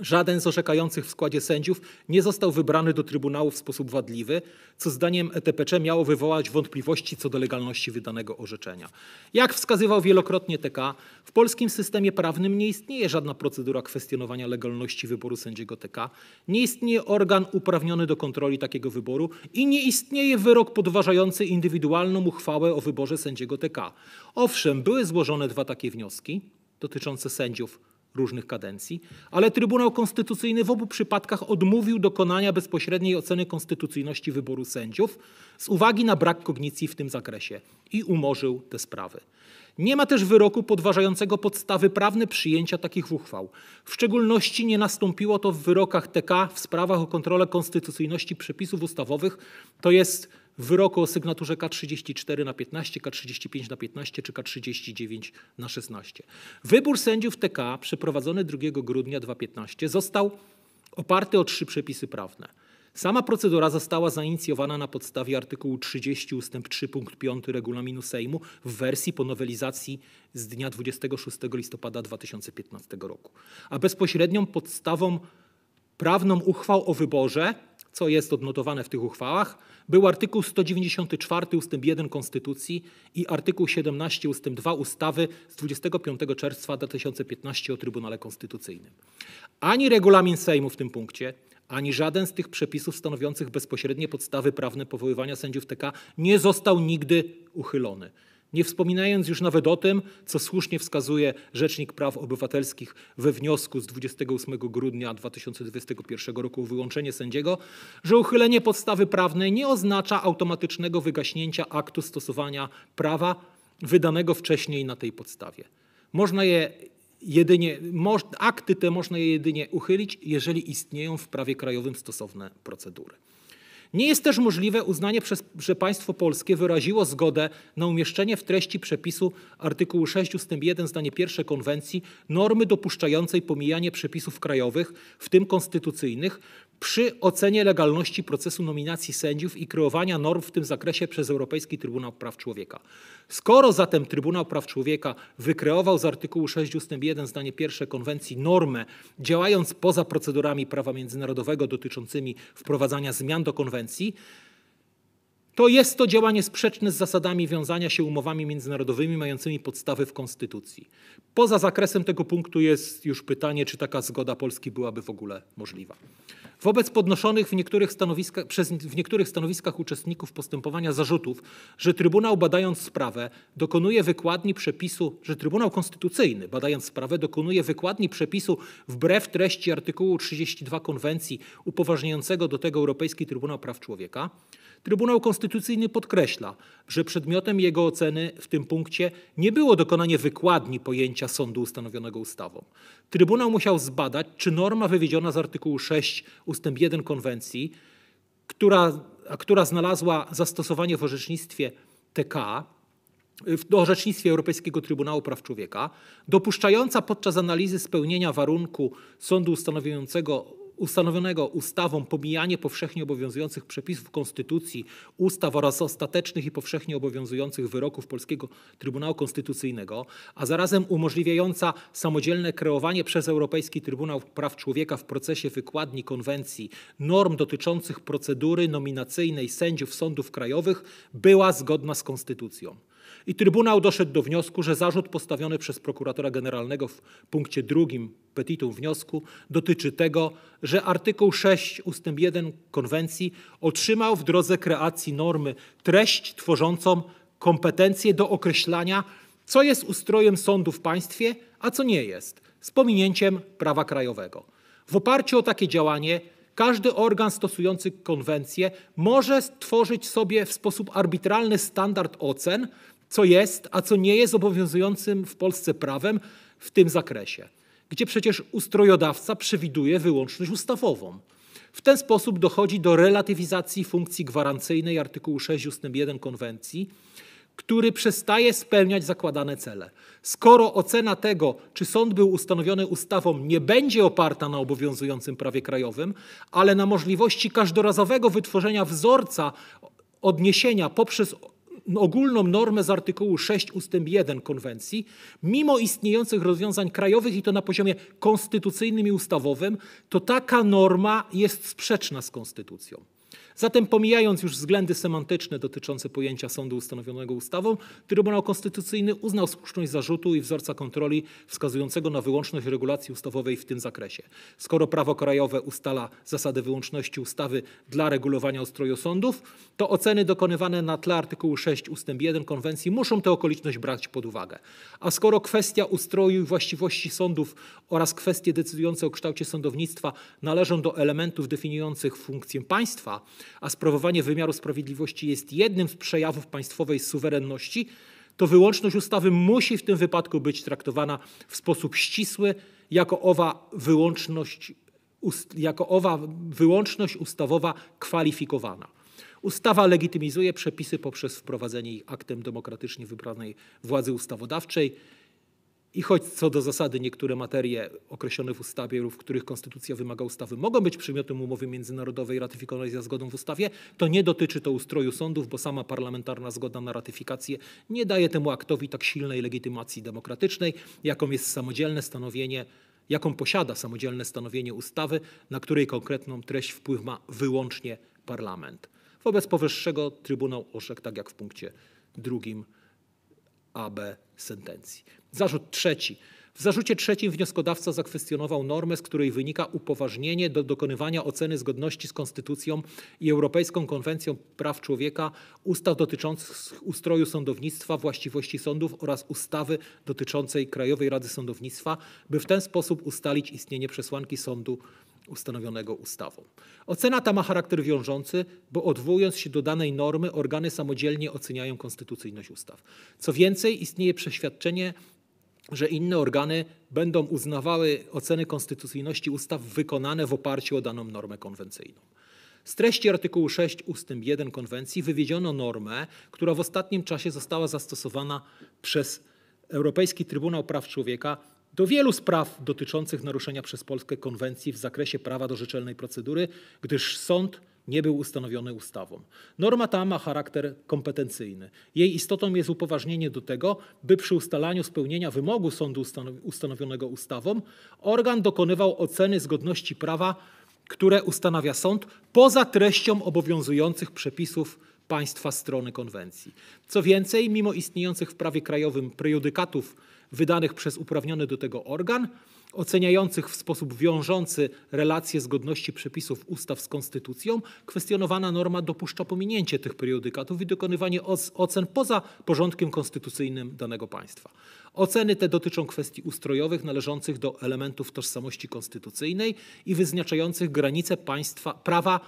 Żaden z orzekających w składzie sędziów nie został wybrany do Trybunału w sposób wadliwy, co zdaniem ETPC miało wywołać wątpliwości co do legalności wydanego orzeczenia. Jak wskazywał wielokrotnie TK, w polskim systemie prawnym nie istnieje żadna procedura kwestionowania legalności wyboru sędziego TK, nie istnieje organ uprawniony do kontroli takiego wyboru i nie istnieje wyrok podważający indywidualną uchwałę o wyborze sędziego TK. Owszem, były złożone dwa takie wnioski dotyczące sędziów różnych kadencji, ale Trybunał Konstytucyjny w obu przypadkach odmówił dokonania bezpośredniej oceny konstytucyjności wyboru sędziów z uwagi na brak kognicji w tym zakresie i umorzył te sprawy. Nie ma też wyroku podważającego podstawy prawne przyjęcia takich uchwał. W szczególności nie nastąpiło to w wyrokach TK w sprawach o kontrolę konstytucyjności przepisów ustawowych, to jest w wyroku o sygnaturze K34 na 15, K35 na 15 czy K39 na 16. Wybór sędziów TK przeprowadzony 2 grudnia 2015 został oparty o trzy przepisy prawne. Sama procedura została zainicjowana na podstawie artykułu 30 ust. 3 punkt 5 regulaminu Sejmu w wersji po nowelizacji z dnia 26 listopada 2015 roku. A bezpośrednią podstawą prawną uchwał o wyborze, co jest odnotowane w tych uchwałach, był artykuł 194 ust. 1 Konstytucji i artykuł 17 ust. 2 ustawy z 25 czerwca 2015 o Trybunale Konstytucyjnym. Ani regulamin Sejmu w tym punkcie, ani żaden z tych przepisów stanowiących bezpośrednie podstawy prawne powoływania sędziów TK nie został nigdy uchylony nie wspominając już nawet o tym, co słusznie wskazuje Rzecznik Praw Obywatelskich we wniosku z 28 grudnia 2021 roku o wyłączenie sędziego, że uchylenie podstawy prawnej nie oznacza automatycznego wygaśnięcia aktu stosowania prawa wydanego wcześniej na tej podstawie. Można je jedynie, akty te można je jedynie uchylić, jeżeli istnieją w prawie krajowym stosowne procedury. Nie jest też możliwe uznanie, przez, że państwo polskie wyraziło zgodę na umieszczenie w treści przepisu artykułu 6 ust. 1 zdanie pierwsze konwencji normy dopuszczającej pomijanie przepisów krajowych, w tym konstytucyjnych, przy ocenie legalności procesu nominacji sędziów i kreowania norm w tym zakresie przez Europejski Trybunał Praw Człowieka. Skoro zatem Trybunał Praw Człowieka wykreował z artykułu 6 ust. 1 zdanie pierwsze konwencji normę działając poza procedurami prawa międzynarodowego dotyczącymi wprowadzania zmian do konwencji, to jest to działanie sprzeczne z zasadami wiązania się umowami międzynarodowymi mającymi podstawy w Konstytucji. Poza zakresem tego punktu jest już pytanie, czy taka zgoda Polski byłaby w ogóle możliwa. Wobec podnoszonych w niektórych stanowiskach, przez w niektórych stanowiskach uczestników postępowania zarzutów, że Trybunał badając sprawę dokonuje wykładni przepisu, że Trybunał Konstytucyjny badając sprawę dokonuje wykładni przepisu wbrew treści artykułu 32 konwencji upoważniającego do tego Europejski Trybunał Praw Człowieka, Trybunał Konstytucyjny podkreśla, że przedmiotem jego oceny w tym punkcie nie było dokonanie wykładni pojęcia sądu ustanowionego ustawą. Trybunał musiał zbadać, czy norma wywiedziona z artykułu 6 ust. 1 konwencji, która, która znalazła zastosowanie w orzecznictwie TK, w orzecznictwie Europejskiego Trybunału Praw Człowieka, dopuszczająca podczas analizy spełnienia warunku sądu ustanawiającego ustanowionego ustawą pomijanie powszechnie obowiązujących przepisów konstytucji, ustaw oraz ostatecznych i powszechnie obowiązujących wyroków Polskiego Trybunału Konstytucyjnego, a zarazem umożliwiająca samodzielne kreowanie przez Europejski Trybunał Praw Człowieka w procesie wykładni konwencji norm dotyczących procedury nominacyjnej sędziów sądów krajowych była zgodna z konstytucją. I Trybunał doszedł do wniosku, że zarzut postawiony przez prokuratora generalnego w punkcie drugim petitum wniosku dotyczy tego, że artykuł 6 ust. 1 konwencji otrzymał w drodze kreacji normy treść tworzącą kompetencje do określania, co jest ustrojem sądu w państwie, a co nie jest, z pominięciem prawa krajowego. W oparciu o takie działanie każdy organ stosujący konwencję może stworzyć sobie w sposób arbitralny standard ocen co jest, a co nie jest obowiązującym w Polsce prawem w tym zakresie, gdzie przecież ustrojodawca przewiduje wyłączność ustawową. W ten sposób dochodzi do relatywizacji funkcji gwarancyjnej artykułu 6 ust. 1 konwencji, który przestaje spełniać zakładane cele. Skoro ocena tego, czy sąd był ustanowiony ustawą, nie będzie oparta na obowiązującym prawie krajowym, ale na możliwości każdorazowego wytworzenia wzorca odniesienia poprzez ogólną normę z artykułu 6 ust. 1 konwencji, mimo istniejących rozwiązań krajowych i to na poziomie konstytucyjnym i ustawowym, to taka norma jest sprzeczna z konstytucją. Zatem pomijając już względy semantyczne dotyczące pojęcia sądu ustanowionego ustawą, Trybunał Konstytucyjny uznał słuszność zarzutu i wzorca kontroli wskazującego na wyłączność regulacji ustawowej w tym zakresie. Skoro prawo krajowe ustala zasady wyłączności ustawy dla regulowania ustroju sądów, to oceny dokonywane na tle artykułu 6 ust. 1 konwencji muszą tę okoliczność brać pod uwagę. A skoro kwestia ustroju i właściwości sądów oraz kwestie decydujące o kształcie sądownictwa należą do elementów definiujących funkcję państwa, a sprawowanie wymiaru sprawiedliwości jest jednym z przejawów państwowej suwerenności, to wyłączność ustawy musi w tym wypadku być traktowana w sposób ścisły jako owa wyłączność, jako owa wyłączność ustawowa kwalifikowana. Ustawa legitymizuje przepisy poprzez wprowadzenie ich aktem demokratycznie wybranej władzy ustawodawczej i choć co do zasady niektóre materie określone w ustawie lub w których konstytucja wymaga ustawy mogą być przedmiotem umowy międzynarodowej ratyfikowanej za zgodą w ustawie, to nie dotyczy to ustroju sądów, bo sama parlamentarna zgoda na ratyfikację nie daje temu aktowi tak silnej legitymacji demokratycznej, jaką jest samodzielne stanowienie jaką posiada samodzielne stanowienie ustawy, na której konkretną treść wpływ ma wyłącznie parlament. Wobec powyższego Trybunał orzekł tak jak w punkcie drugim AB sentencji. Zarzut trzeci. W zarzucie trzecim wnioskodawca zakwestionował normę, z której wynika upoważnienie do dokonywania oceny zgodności z Konstytucją i Europejską Konwencją Praw Człowieka, ustaw dotyczących ustroju sądownictwa, właściwości sądów oraz ustawy dotyczącej Krajowej Rady Sądownictwa, by w ten sposób ustalić istnienie przesłanki sądu ustanowionego ustawą. Ocena ta ma charakter wiążący, bo odwołując się do danej normy, organy samodzielnie oceniają konstytucyjność ustaw. Co więcej, istnieje przeświadczenie, że inne organy będą uznawały oceny konstytucyjności ustaw wykonane w oparciu o daną normę konwencyjną. Z treści artykułu 6 ust. 1 konwencji wywiedziono normę, która w ostatnim czasie została zastosowana przez Europejski Trybunał Praw Człowieka do wielu spraw dotyczących naruszenia przez Polskę konwencji w zakresie prawa do rzeczelnej procedury, gdyż sąd nie był ustanowiony ustawą. Norma ta ma charakter kompetencyjny. Jej istotą jest upoważnienie do tego, by przy ustalaniu spełnienia wymogu sądu ustanowionego ustawą organ dokonywał oceny zgodności prawa, które ustanawia sąd poza treścią obowiązujących przepisów państwa strony konwencji. Co więcej, mimo istniejących w prawie krajowym prejudykatów wydanych przez uprawniony do tego organ, oceniających w sposób wiążący relacje zgodności przepisów ustaw z konstytucją, kwestionowana norma dopuszcza pominięcie tych periodykatów i dokonywanie ocen poza porządkiem konstytucyjnym danego państwa. Oceny te dotyczą kwestii ustrojowych należących do elementów tożsamości konstytucyjnej i wyznaczających granice państwa prawa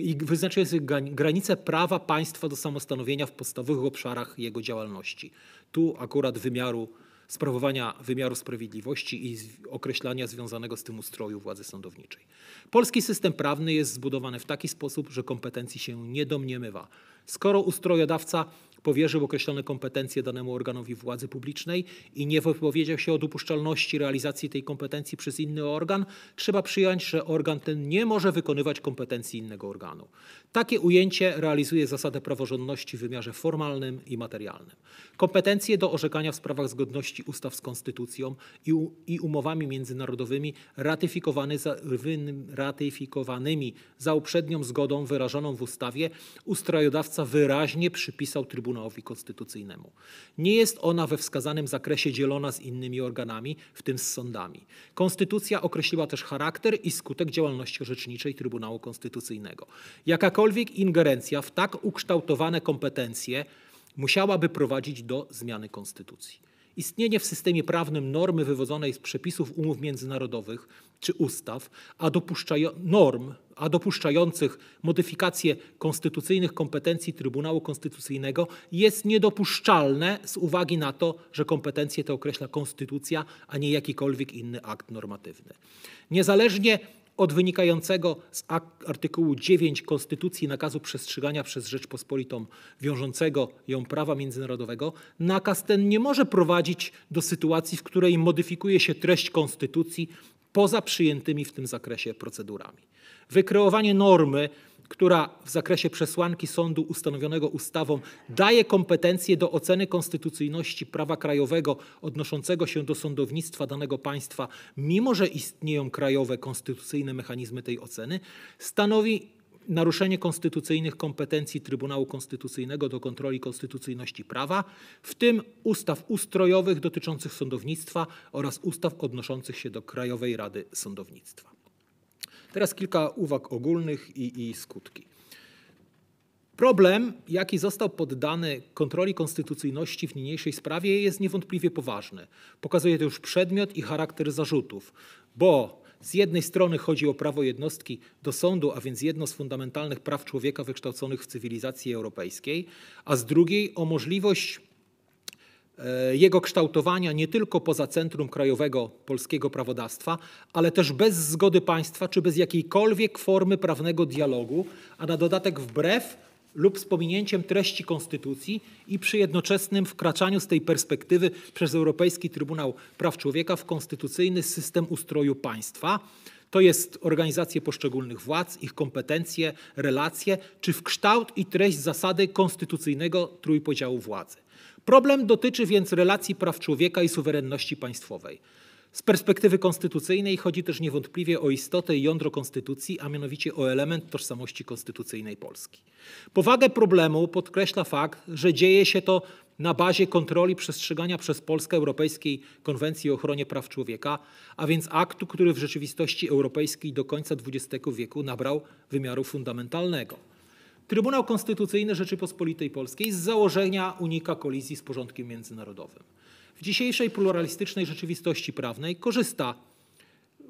i wyznaczających granice prawa państwa do samostanowienia w podstawowych obszarach jego działalności. Tu akurat wymiaru sprawowania wymiaru sprawiedliwości i określania związanego z tym ustroju władzy sądowniczej. Polski system prawny jest zbudowany w taki sposób, że kompetencji się nie domniemywa. Skoro ustrojodawca powierzył określone kompetencje danemu organowi władzy publicznej i nie wypowiedział się o dopuszczalności realizacji tej kompetencji przez inny organ, trzeba przyjąć, że organ ten nie może wykonywać kompetencji innego organu. Takie ujęcie realizuje zasadę praworządności w wymiarze formalnym i materialnym. Kompetencje do orzekania w sprawach zgodności ustaw z konstytucją i, u, i umowami międzynarodowymi ratyfikowany za, ratyfikowanymi za uprzednią zgodą wyrażoną w ustawie ustrojodawca wyraźnie przypisał Trybunałowi Konstytucyjnemu. Nie jest ona we wskazanym zakresie dzielona z innymi organami, w tym z sądami. Konstytucja określiła też charakter i skutek działalności orzeczniczej Trybunału Konstytucyjnego. Jakakolwiek jakakolwiek ingerencja w tak ukształtowane kompetencje musiałaby prowadzić do zmiany konstytucji. Istnienie w systemie prawnym normy wywodzonej z przepisów umów międzynarodowych czy ustaw, a dopuszczają, norm, a dopuszczających modyfikacje konstytucyjnych kompetencji Trybunału Konstytucyjnego jest niedopuszczalne z uwagi na to, że kompetencje te określa konstytucja, a nie jakikolwiek inny akt normatywny. Niezależnie od wynikającego z artykułu 9 Konstytucji nakazu przestrzegania przez Rzeczpospolitą wiążącego ją prawa międzynarodowego, nakaz ten nie może prowadzić do sytuacji, w której modyfikuje się treść Konstytucji poza przyjętymi w tym zakresie procedurami. Wykreowanie normy która w zakresie przesłanki sądu ustanowionego ustawą daje kompetencje do oceny konstytucyjności prawa krajowego odnoszącego się do sądownictwa danego państwa, mimo że istnieją krajowe konstytucyjne mechanizmy tej oceny, stanowi naruszenie konstytucyjnych kompetencji Trybunału Konstytucyjnego do kontroli konstytucyjności prawa, w tym ustaw ustrojowych dotyczących sądownictwa oraz ustaw odnoszących się do Krajowej Rady Sądownictwa. Teraz kilka uwag ogólnych i, i skutki. Problem, jaki został poddany kontroli konstytucyjności w niniejszej sprawie, jest niewątpliwie poważny. Pokazuje to już przedmiot i charakter zarzutów, bo z jednej strony chodzi o prawo jednostki do sądu, a więc jedno z fundamentalnych praw człowieka wykształconych w cywilizacji europejskiej, a z drugiej o możliwość E, jego kształtowania nie tylko poza centrum krajowego polskiego prawodawstwa, ale też bez zgody państwa czy bez jakiejkolwiek formy prawnego dialogu, a na dodatek wbrew lub z pominięciem treści konstytucji i przy jednoczesnym wkraczaniu z tej perspektywy przez Europejski Trybunał Praw Człowieka w konstytucyjny system ustroju państwa. To jest organizacje poszczególnych władz, ich kompetencje, relacje, czy w kształt i treść zasady konstytucyjnego trójpodziału władzy. Problem dotyczy więc relacji praw człowieka i suwerenności państwowej. Z perspektywy konstytucyjnej chodzi też niewątpliwie o istotę i jądro konstytucji, a mianowicie o element tożsamości konstytucyjnej Polski. Powagę problemu podkreśla fakt, że dzieje się to na bazie kontroli przestrzegania przez Polskę Europejskiej Konwencji o Ochronie Praw Człowieka, a więc aktu, który w rzeczywistości europejskiej do końca XX wieku nabrał wymiaru fundamentalnego. Trybunał Konstytucyjny Rzeczypospolitej Polskiej z założenia unika kolizji z porządkiem międzynarodowym. W dzisiejszej pluralistycznej rzeczywistości prawnej korzysta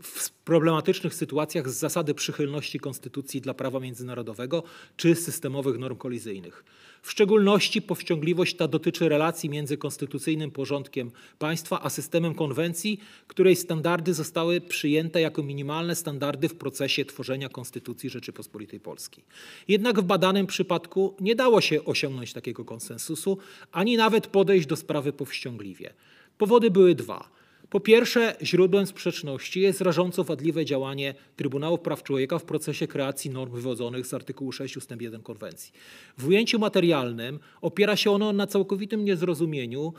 w problematycznych sytuacjach z zasady przychylności konstytucji dla prawa międzynarodowego czy systemowych norm kolizyjnych. W szczególności powściągliwość ta dotyczy relacji między konstytucyjnym porządkiem państwa a systemem konwencji, której standardy zostały przyjęte jako minimalne standardy w procesie tworzenia Konstytucji Rzeczypospolitej Polskiej. Jednak w badanym przypadku nie dało się osiągnąć takiego konsensusu, ani nawet podejść do sprawy powściągliwie. Powody były dwa. Po pierwsze, źródłem sprzeczności jest rażąco wadliwe działanie Trybunałów Praw Człowieka w procesie kreacji norm wywodzonych z artykułu 6 ust. 1 konwencji. W ujęciu materialnym opiera się ono na całkowitym niezrozumieniu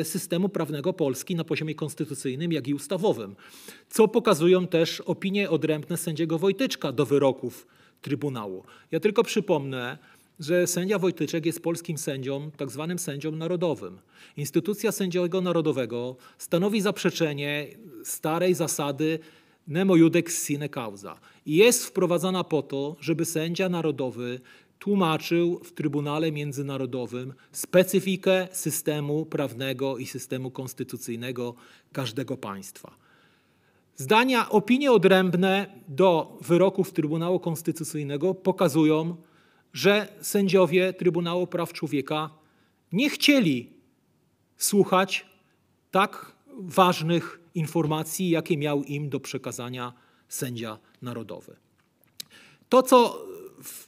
y, systemu prawnego Polski na poziomie konstytucyjnym, jak i ustawowym, co pokazują też opinie odrębne sędziego Wojtyczka do wyroków Trybunału. Ja tylko przypomnę, że sędzia Wojtyczek jest polskim sędzią, tak zwanym sędzią narodowym. Instytucja sędziego narodowego stanowi zaprzeczenie starej zasady nemo judex sine causa i jest wprowadzana po to, żeby sędzia narodowy tłumaczył w Trybunale Międzynarodowym specyfikę systemu prawnego i systemu konstytucyjnego każdego państwa. Zdania, opinie odrębne do wyroków Trybunału Konstytucyjnego pokazują, że sędziowie Trybunału Praw Człowieka nie chcieli słuchać tak ważnych informacji, jakie miał im do przekazania sędzia narodowy. To, co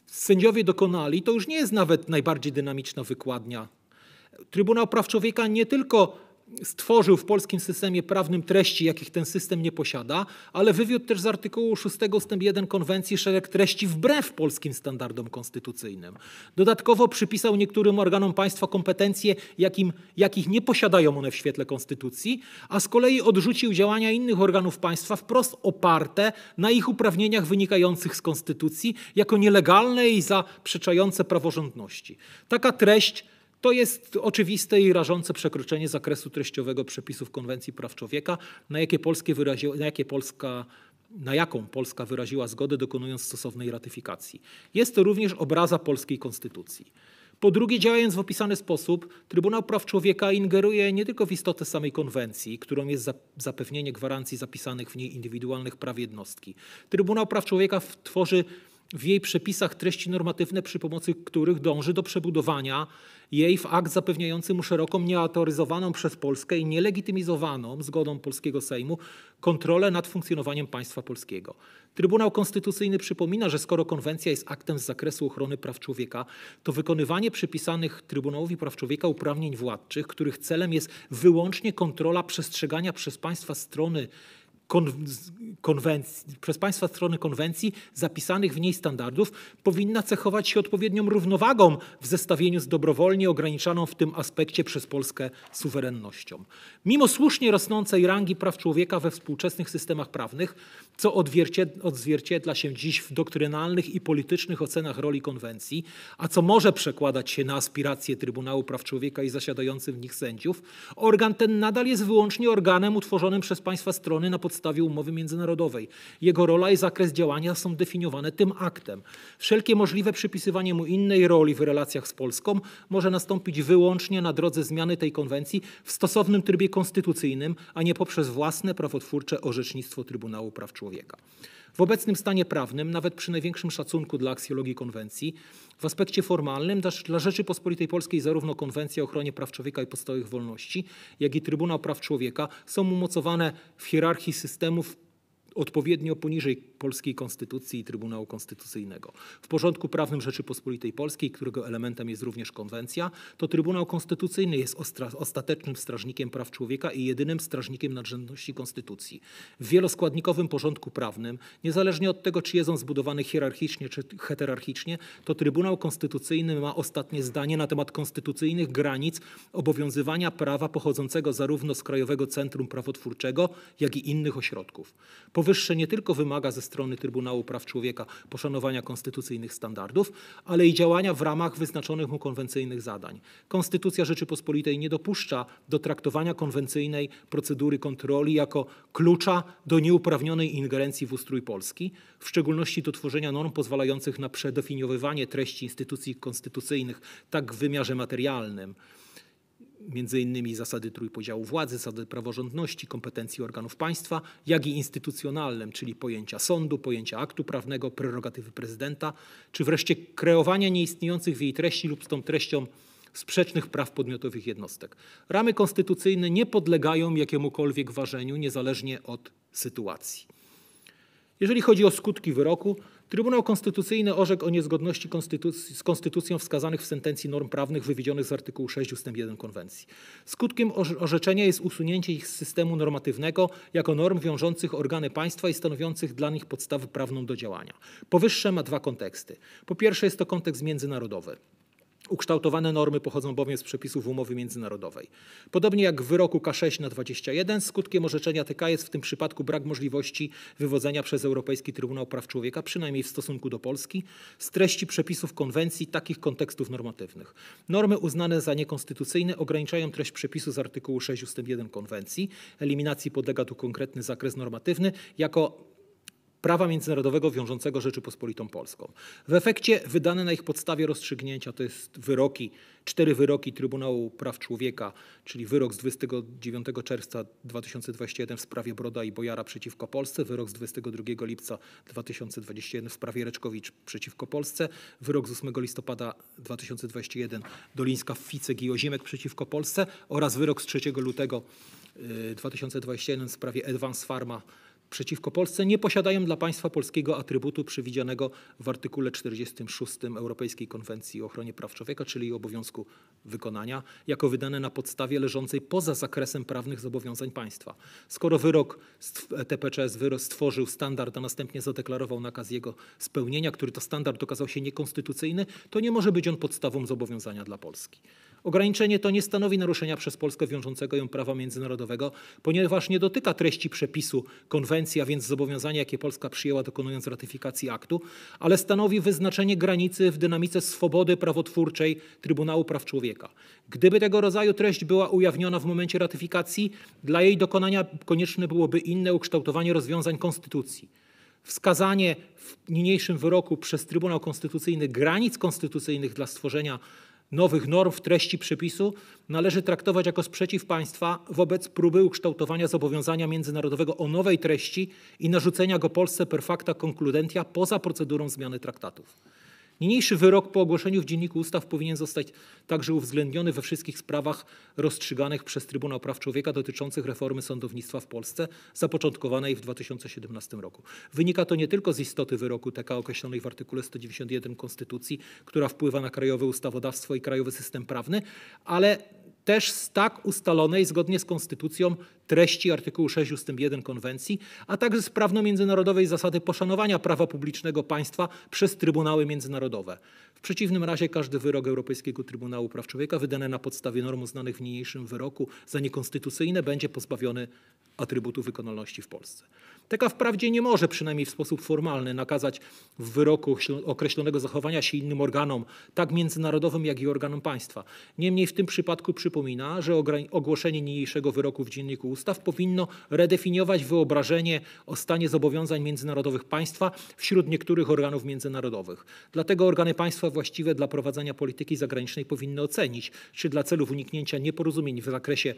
sędziowie dokonali, to już nie jest nawet najbardziej dynamiczna wykładnia. Trybunał Praw Człowieka nie tylko stworzył w polskim systemie prawnym treści, jakich ten system nie posiada, ale wywiódł też z artykułu 6 ust. 1 konwencji szereg treści wbrew polskim standardom konstytucyjnym. Dodatkowo przypisał niektórym organom państwa kompetencje, jakim, jakich nie posiadają one w świetle konstytucji, a z kolei odrzucił działania innych organów państwa wprost oparte na ich uprawnieniach wynikających z konstytucji jako nielegalne i zaprzeczające praworządności. Taka treść to jest oczywiste i rażące przekroczenie zakresu treściowego przepisów Konwencji Praw Człowieka, na jakie, Polskie na jakie Polska na jaką Polska wyraziła zgodę dokonując stosownej ratyfikacji. Jest to również obraza polskiej konstytucji. Po drugie, działając w opisany sposób, Trybunał Praw Człowieka ingeruje nie tylko w istotę samej konwencji, którą jest zapewnienie gwarancji zapisanych w niej indywidualnych praw jednostki. Trybunał Praw Człowieka tworzy w jej przepisach treści normatywne, przy pomocy których dąży do przebudowania jej w akt zapewniający mu szeroką, nieautoryzowaną przez Polskę i nielegitymizowaną zgodą polskiego Sejmu kontrolę nad funkcjonowaniem państwa polskiego. Trybunał Konstytucyjny przypomina, że skoro konwencja jest aktem z zakresu ochrony praw człowieka, to wykonywanie przypisanych Trybunałowi Praw Człowieka uprawnień władczych, których celem jest wyłącznie kontrola przestrzegania przez państwa strony konwencji, przez państwa strony konwencji zapisanych w niej standardów powinna cechować się odpowiednią równowagą w zestawieniu z dobrowolnie ograniczaną w tym aspekcie przez Polskę suwerennością. Mimo słusznie rosnącej rangi praw człowieka we współczesnych systemach prawnych, co odzwierciedla się dziś w doktrynalnych i politycznych ocenach roli konwencji, a co może przekładać się na aspiracje Trybunału Praw Człowieka i zasiadających w nich sędziów, organ ten nadal jest wyłącznie organem utworzonym przez państwa strony na podstawie umowy międzynarodowej. Jego rola i zakres działania są definiowane tym aktem. Wszelkie możliwe przypisywanie mu innej roli w relacjach z Polską może nastąpić wyłącznie na drodze zmiany tej konwencji w stosownym trybie konstytucyjnym, a nie poprzez własne prawotwórcze orzecznictwo Trybunału Praw Człowieka człowieka. W obecnym stanie prawnym, nawet przy największym szacunku dla aksjologii konwencji, w aspekcie formalnym dla Rzeczypospolitej Polskiej zarówno Konwencja o ochronie praw człowieka i podstawowych wolności, jak i Trybunał Praw Człowieka są umocowane w hierarchii systemów odpowiednio poniżej polskiej konstytucji i Trybunału Konstytucyjnego. W porządku prawnym Rzeczypospolitej Polskiej, którego elementem jest również konwencja, to Trybunał Konstytucyjny jest ostatecznym strażnikiem praw człowieka i jedynym strażnikiem nadrzędności konstytucji. W wieloskładnikowym porządku prawnym, niezależnie od tego, czy jest on zbudowany hierarchicznie czy heterarchicznie, to Trybunał Konstytucyjny ma ostatnie zdanie na temat konstytucyjnych granic obowiązywania prawa pochodzącego zarówno z Krajowego Centrum Prawotwórczego, jak i innych ośrodków. Powyższe nie tylko wymaga ze strony Trybunału Praw Człowieka poszanowania konstytucyjnych standardów, ale i działania w ramach wyznaczonych mu konwencyjnych zadań. Konstytucja Rzeczypospolitej nie dopuszcza do traktowania konwencyjnej procedury kontroli jako klucza do nieuprawnionej ingerencji w ustrój Polski, w szczególności do tworzenia norm pozwalających na przedefiniowywanie treści instytucji konstytucyjnych tak w wymiarze materialnym, między innymi zasady trójpodziału władzy, zasady praworządności, kompetencji organów państwa, jak i instytucjonalnym, czyli pojęcia sądu, pojęcia aktu prawnego, prerogatywy prezydenta, czy wreszcie kreowania nieistniejących w jej treści lub z tą treścią sprzecznych praw podmiotowych jednostek. Ramy konstytucyjne nie podlegają jakiemukolwiek ważeniu, niezależnie od sytuacji. Jeżeli chodzi o skutki wyroku, Trybunał Konstytucyjny orzekł o niezgodności konstytuc z konstytucją wskazanych w sentencji norm prawnych wywiedzionych z artykułu 6 ust. 1 konwencji. Skutkiem orzeczenia jest usunięcie ich z systemu normatywnego jako norm wiążących organy państwa i stanowiących dla nich podstawę prawną do działania. Powyższe ma dwa konteksty. Po pierwsze jest to kontekst międzynarodowy. Ukształtowane normy pochodzą bowiem z przepisów umowy międzynarodowej. Podobnie jak w wyroku K6 na 21 skutkiem orzeczenia TK jest w tym przypadku brak możliwości wywodzenia przez Europejski Trybunał Praw Człowieka, przynajmniej w stosunku do Polski, z treści przepisów konwencji takich kontekstów normatywnych. Normy uznane za niekonstytucyjne ograniczają treść przepisu z artykułu 6 ust. 1 konwencji. Eliminacji podlega tu konkretny zakres normatywny jako prawa międzynarodowego wiążącego Rzeczypospolitą Polską. W efekcie wydane na ich podstawie rozstrzygnięcia to jest wyroki, cztery wyroki Trybunału Praw Człowieka, czyli wyrok z 29 czerwca 2021 w sprawie Broda i Bojara przeciwko Polsce, wyrok z 22 lipca 2021 w sprawie Reczkowicz przeciwko Polsce, wyrok z 8 listopada 2021 Dolińska Ficek i Oziemek przeciwko Polsce oraz wyrok z 3 lutego 2021 y, w sprawie Advance Pharma przeciwko Polsce nie posiadają dla państwa polskiego atrybutu przewidzianego w artykule 46 Europejskiej Konwencji o Ochronie Praw Człowieka, czyli obowiązku wykonania, jako wydane na podstawie leżącej poza zakresem prawnych zobowiązań państwa. Skoro wyrok TPCS stworzył standard, a następnie zadeklarował nakaz jego spełnienia, który to standard okazał się niekonstytucyjny, to nie może być on podstawą zobowiązania dla Polski. Ograniczenie to nie stanowi naruszenia przez Polskę wiążącego ją prawa międzynarodowego, ponieważ nie dotyka treści przepisu konwencji, a więc zobowiązania, jakie Polska przyjęła dokonując ratyfikacji aktu, ale stanowi wyznaczenie granicy w dynamice swobody prawotwórczej Trybunału Praw Człowieka. Gdyby tego rodzaju treść była ujawniona w momencie ratyfikacji, dla jej dokonania konieczne byłoby inne ukształtowanie rozwiązań konstytucji wskazanie w niniejszym wyroku przez Trybunał Konstytucyjny granic konstytucyjnych dla stworzenia nowych norm w treści przepisu należy traktować jako sprzeciw państwa wobec próby ukształtowania zobowiązania międzynarodowego o nowej treści i narzucenia go Polsce per facta concludentia poza procedurą zmiany traktatów. Niniejszy wyrok po ogłoszeniu w Dzienniku Ustaw powinien zostać także uwzględniony we wszystkich sprawach rozstrzyganych przez Trybunał Praw Człowieka dotyczących reformy sądownictwa w Polsce, zapoczątkowanej w 2017 roku. Wynika to nie tylko z istoty wyroku TK określonej w artykule 191 Konstytucji, która wpływa na krajowe ustawodawstwo i krajowy system prawny, ale też z tak ustalonej zgodnie z konstytucją treści artykułu 6 ust. 1 konwencji, a także z prawno-międzynarodowej zasady poszanowania prawa publicznego państwa przez trybunały międzynarodowe. W przeciwnym razie każdy wyrok Europejskiego Trybunału Praw Człowieka wydany na podstawie norm uznanych w niniejszym wyroku za niekonstytucyjne będzie pozbawiony atrybutu wykonalności w Polsce taka wprawdzie nie może, przynajmniej w sposób formalny, nakazać w wyroku określonego zachowania się innym organom, tak międzynarodowym, jak i organom państwa. Niemniej w tym przypadku przypomina, że ogłoszenie niniejszego wyroku w Dzienniku Ustaw powinno redefiniować wyobrażenie o stanie zobowiązań międzynarodowych państwa wśród niektórych organów międzynarodowych. Dlatego organy państwa właściwe dla prowadzenia polityki zagranicznej powinny ocenić, czy dla celów uniknięcia nieporozumień w zakresie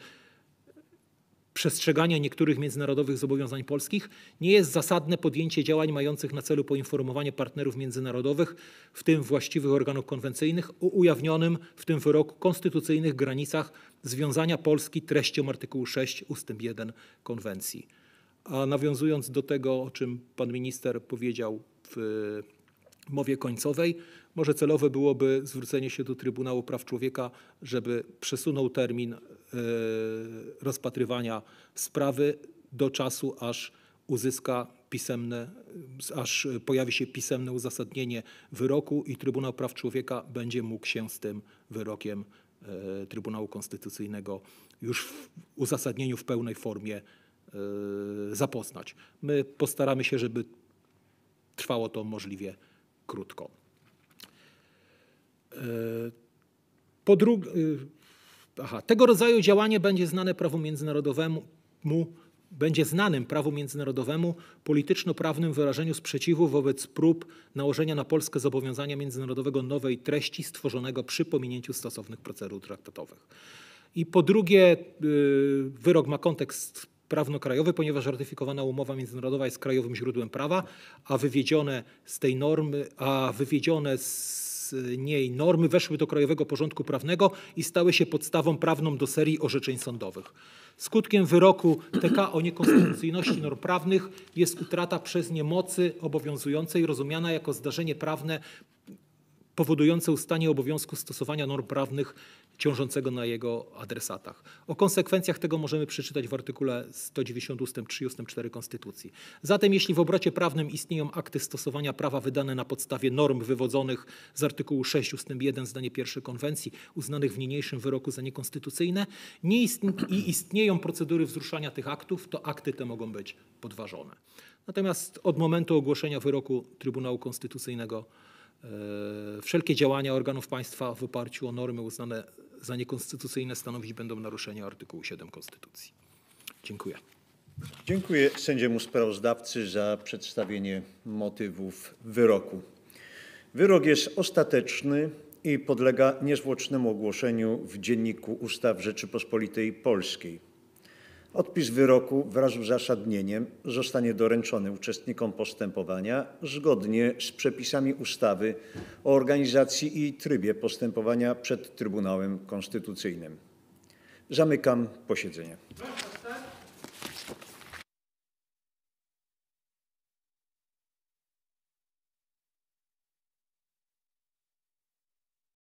przestrzegania niektórych międzynarodowych zobowiązań polskich nie jest zasadne podjęcie działań mających na celu poinformowanie partnerów międzynarodowych, w tym właściwych organów konwencyjnych, o ujawnionym w tym wyroku konstytucyjnych granicach związania Polski treścią artykułu 6 ust. 1 konwencji. A nawiązując do tego, o czym pan minister powiedział w mowie końcowej, może celowe byłoby zwrócenie się do Trybunału Praw Człowieka, żeby przesunął termin E, rozpatrywania sprawy do czasu, aż uzyska pisemne, aż pojawi się pisemne uzasadnienie wyroku i Trybunał Praw Człowieka będzie mógł się z tym wyrokiem e, Trybunału Konstytucyjnego już w uzasadnieniu w pełnej formie e, zapoznać. My postaramy się, żeby trwało to możliwie krótko. Po drugie, Aha, tego rodzaju działanie będzie znane prawu międzynarodowemu, będzie znanym prawu międzynarodowemu polityczno-prawnym wyrażeniu sprzeciwu wobec prób nałożenia na Polskę zobowiązania międzynarodowego nowej treści stworzonego przy pominięciu stosownych procedur traktatowych. I po drugie, y, wyrok ma kontekst prawnokrajowy, ponieważ ratyfikowana umowa międzynarodowa jest krajowym źródłem prawa, a wywiedzione z tej normy, a wywiedzione z z niej normy weszły do krajowego porządku prawnego i stały się podstawą prawną do serii orzeczeń sądowych. Skutkiem wyroku TK o niekonstytucyjności norm prawnych jest utrata przez nie mocy obowiązującej, rozumiana jako zdarzenie prawne powodujące ustanie obowiązku stosowania norm prawnych ciążącego na jego adresatach. O konsekwencjach tego możemy przeczytać w artykule 190 ust. 3 ust. 4 Konstytucji. Zatem jeśli w obrocie prawnym istnieją akty stosowania prawa wydane na podstawie norm wywodzonych z artykułu 6 ust. 1 zdanie pierwsze konwencji uznanych w niniejszym wyroku za niekonstytucyjne nie istnie i istnieją procedury wzruszania tych aktów, to akty te mogą być podważone. Natomiast od momentu ogłoszenia wyroku Trybunału Konstytucyjnego e, wszelkie działania organów państwa w oparciu o normy uznane za niekonstytucyjne stanowić będą naruszenie artykułu 7 Konstytucji. Dziękuję. Dziękuję sędziemu sprawozdawcy za przedstawienie motywów wyroku. Wyrok jest ostateczny i podlega niezwłocznemu ogłoszeniu w Dzienniku Ustaw Rzeczypospolitej Polskiej. Odpis wyroku wraz z uzasadnieniem zostanie doręczony uczestnikom postępowania zgodnie z przepisami ustawy o organizacji i trybie postępowania przed Trybunałem Konstytucyjnym. Zamykam posiedzenie.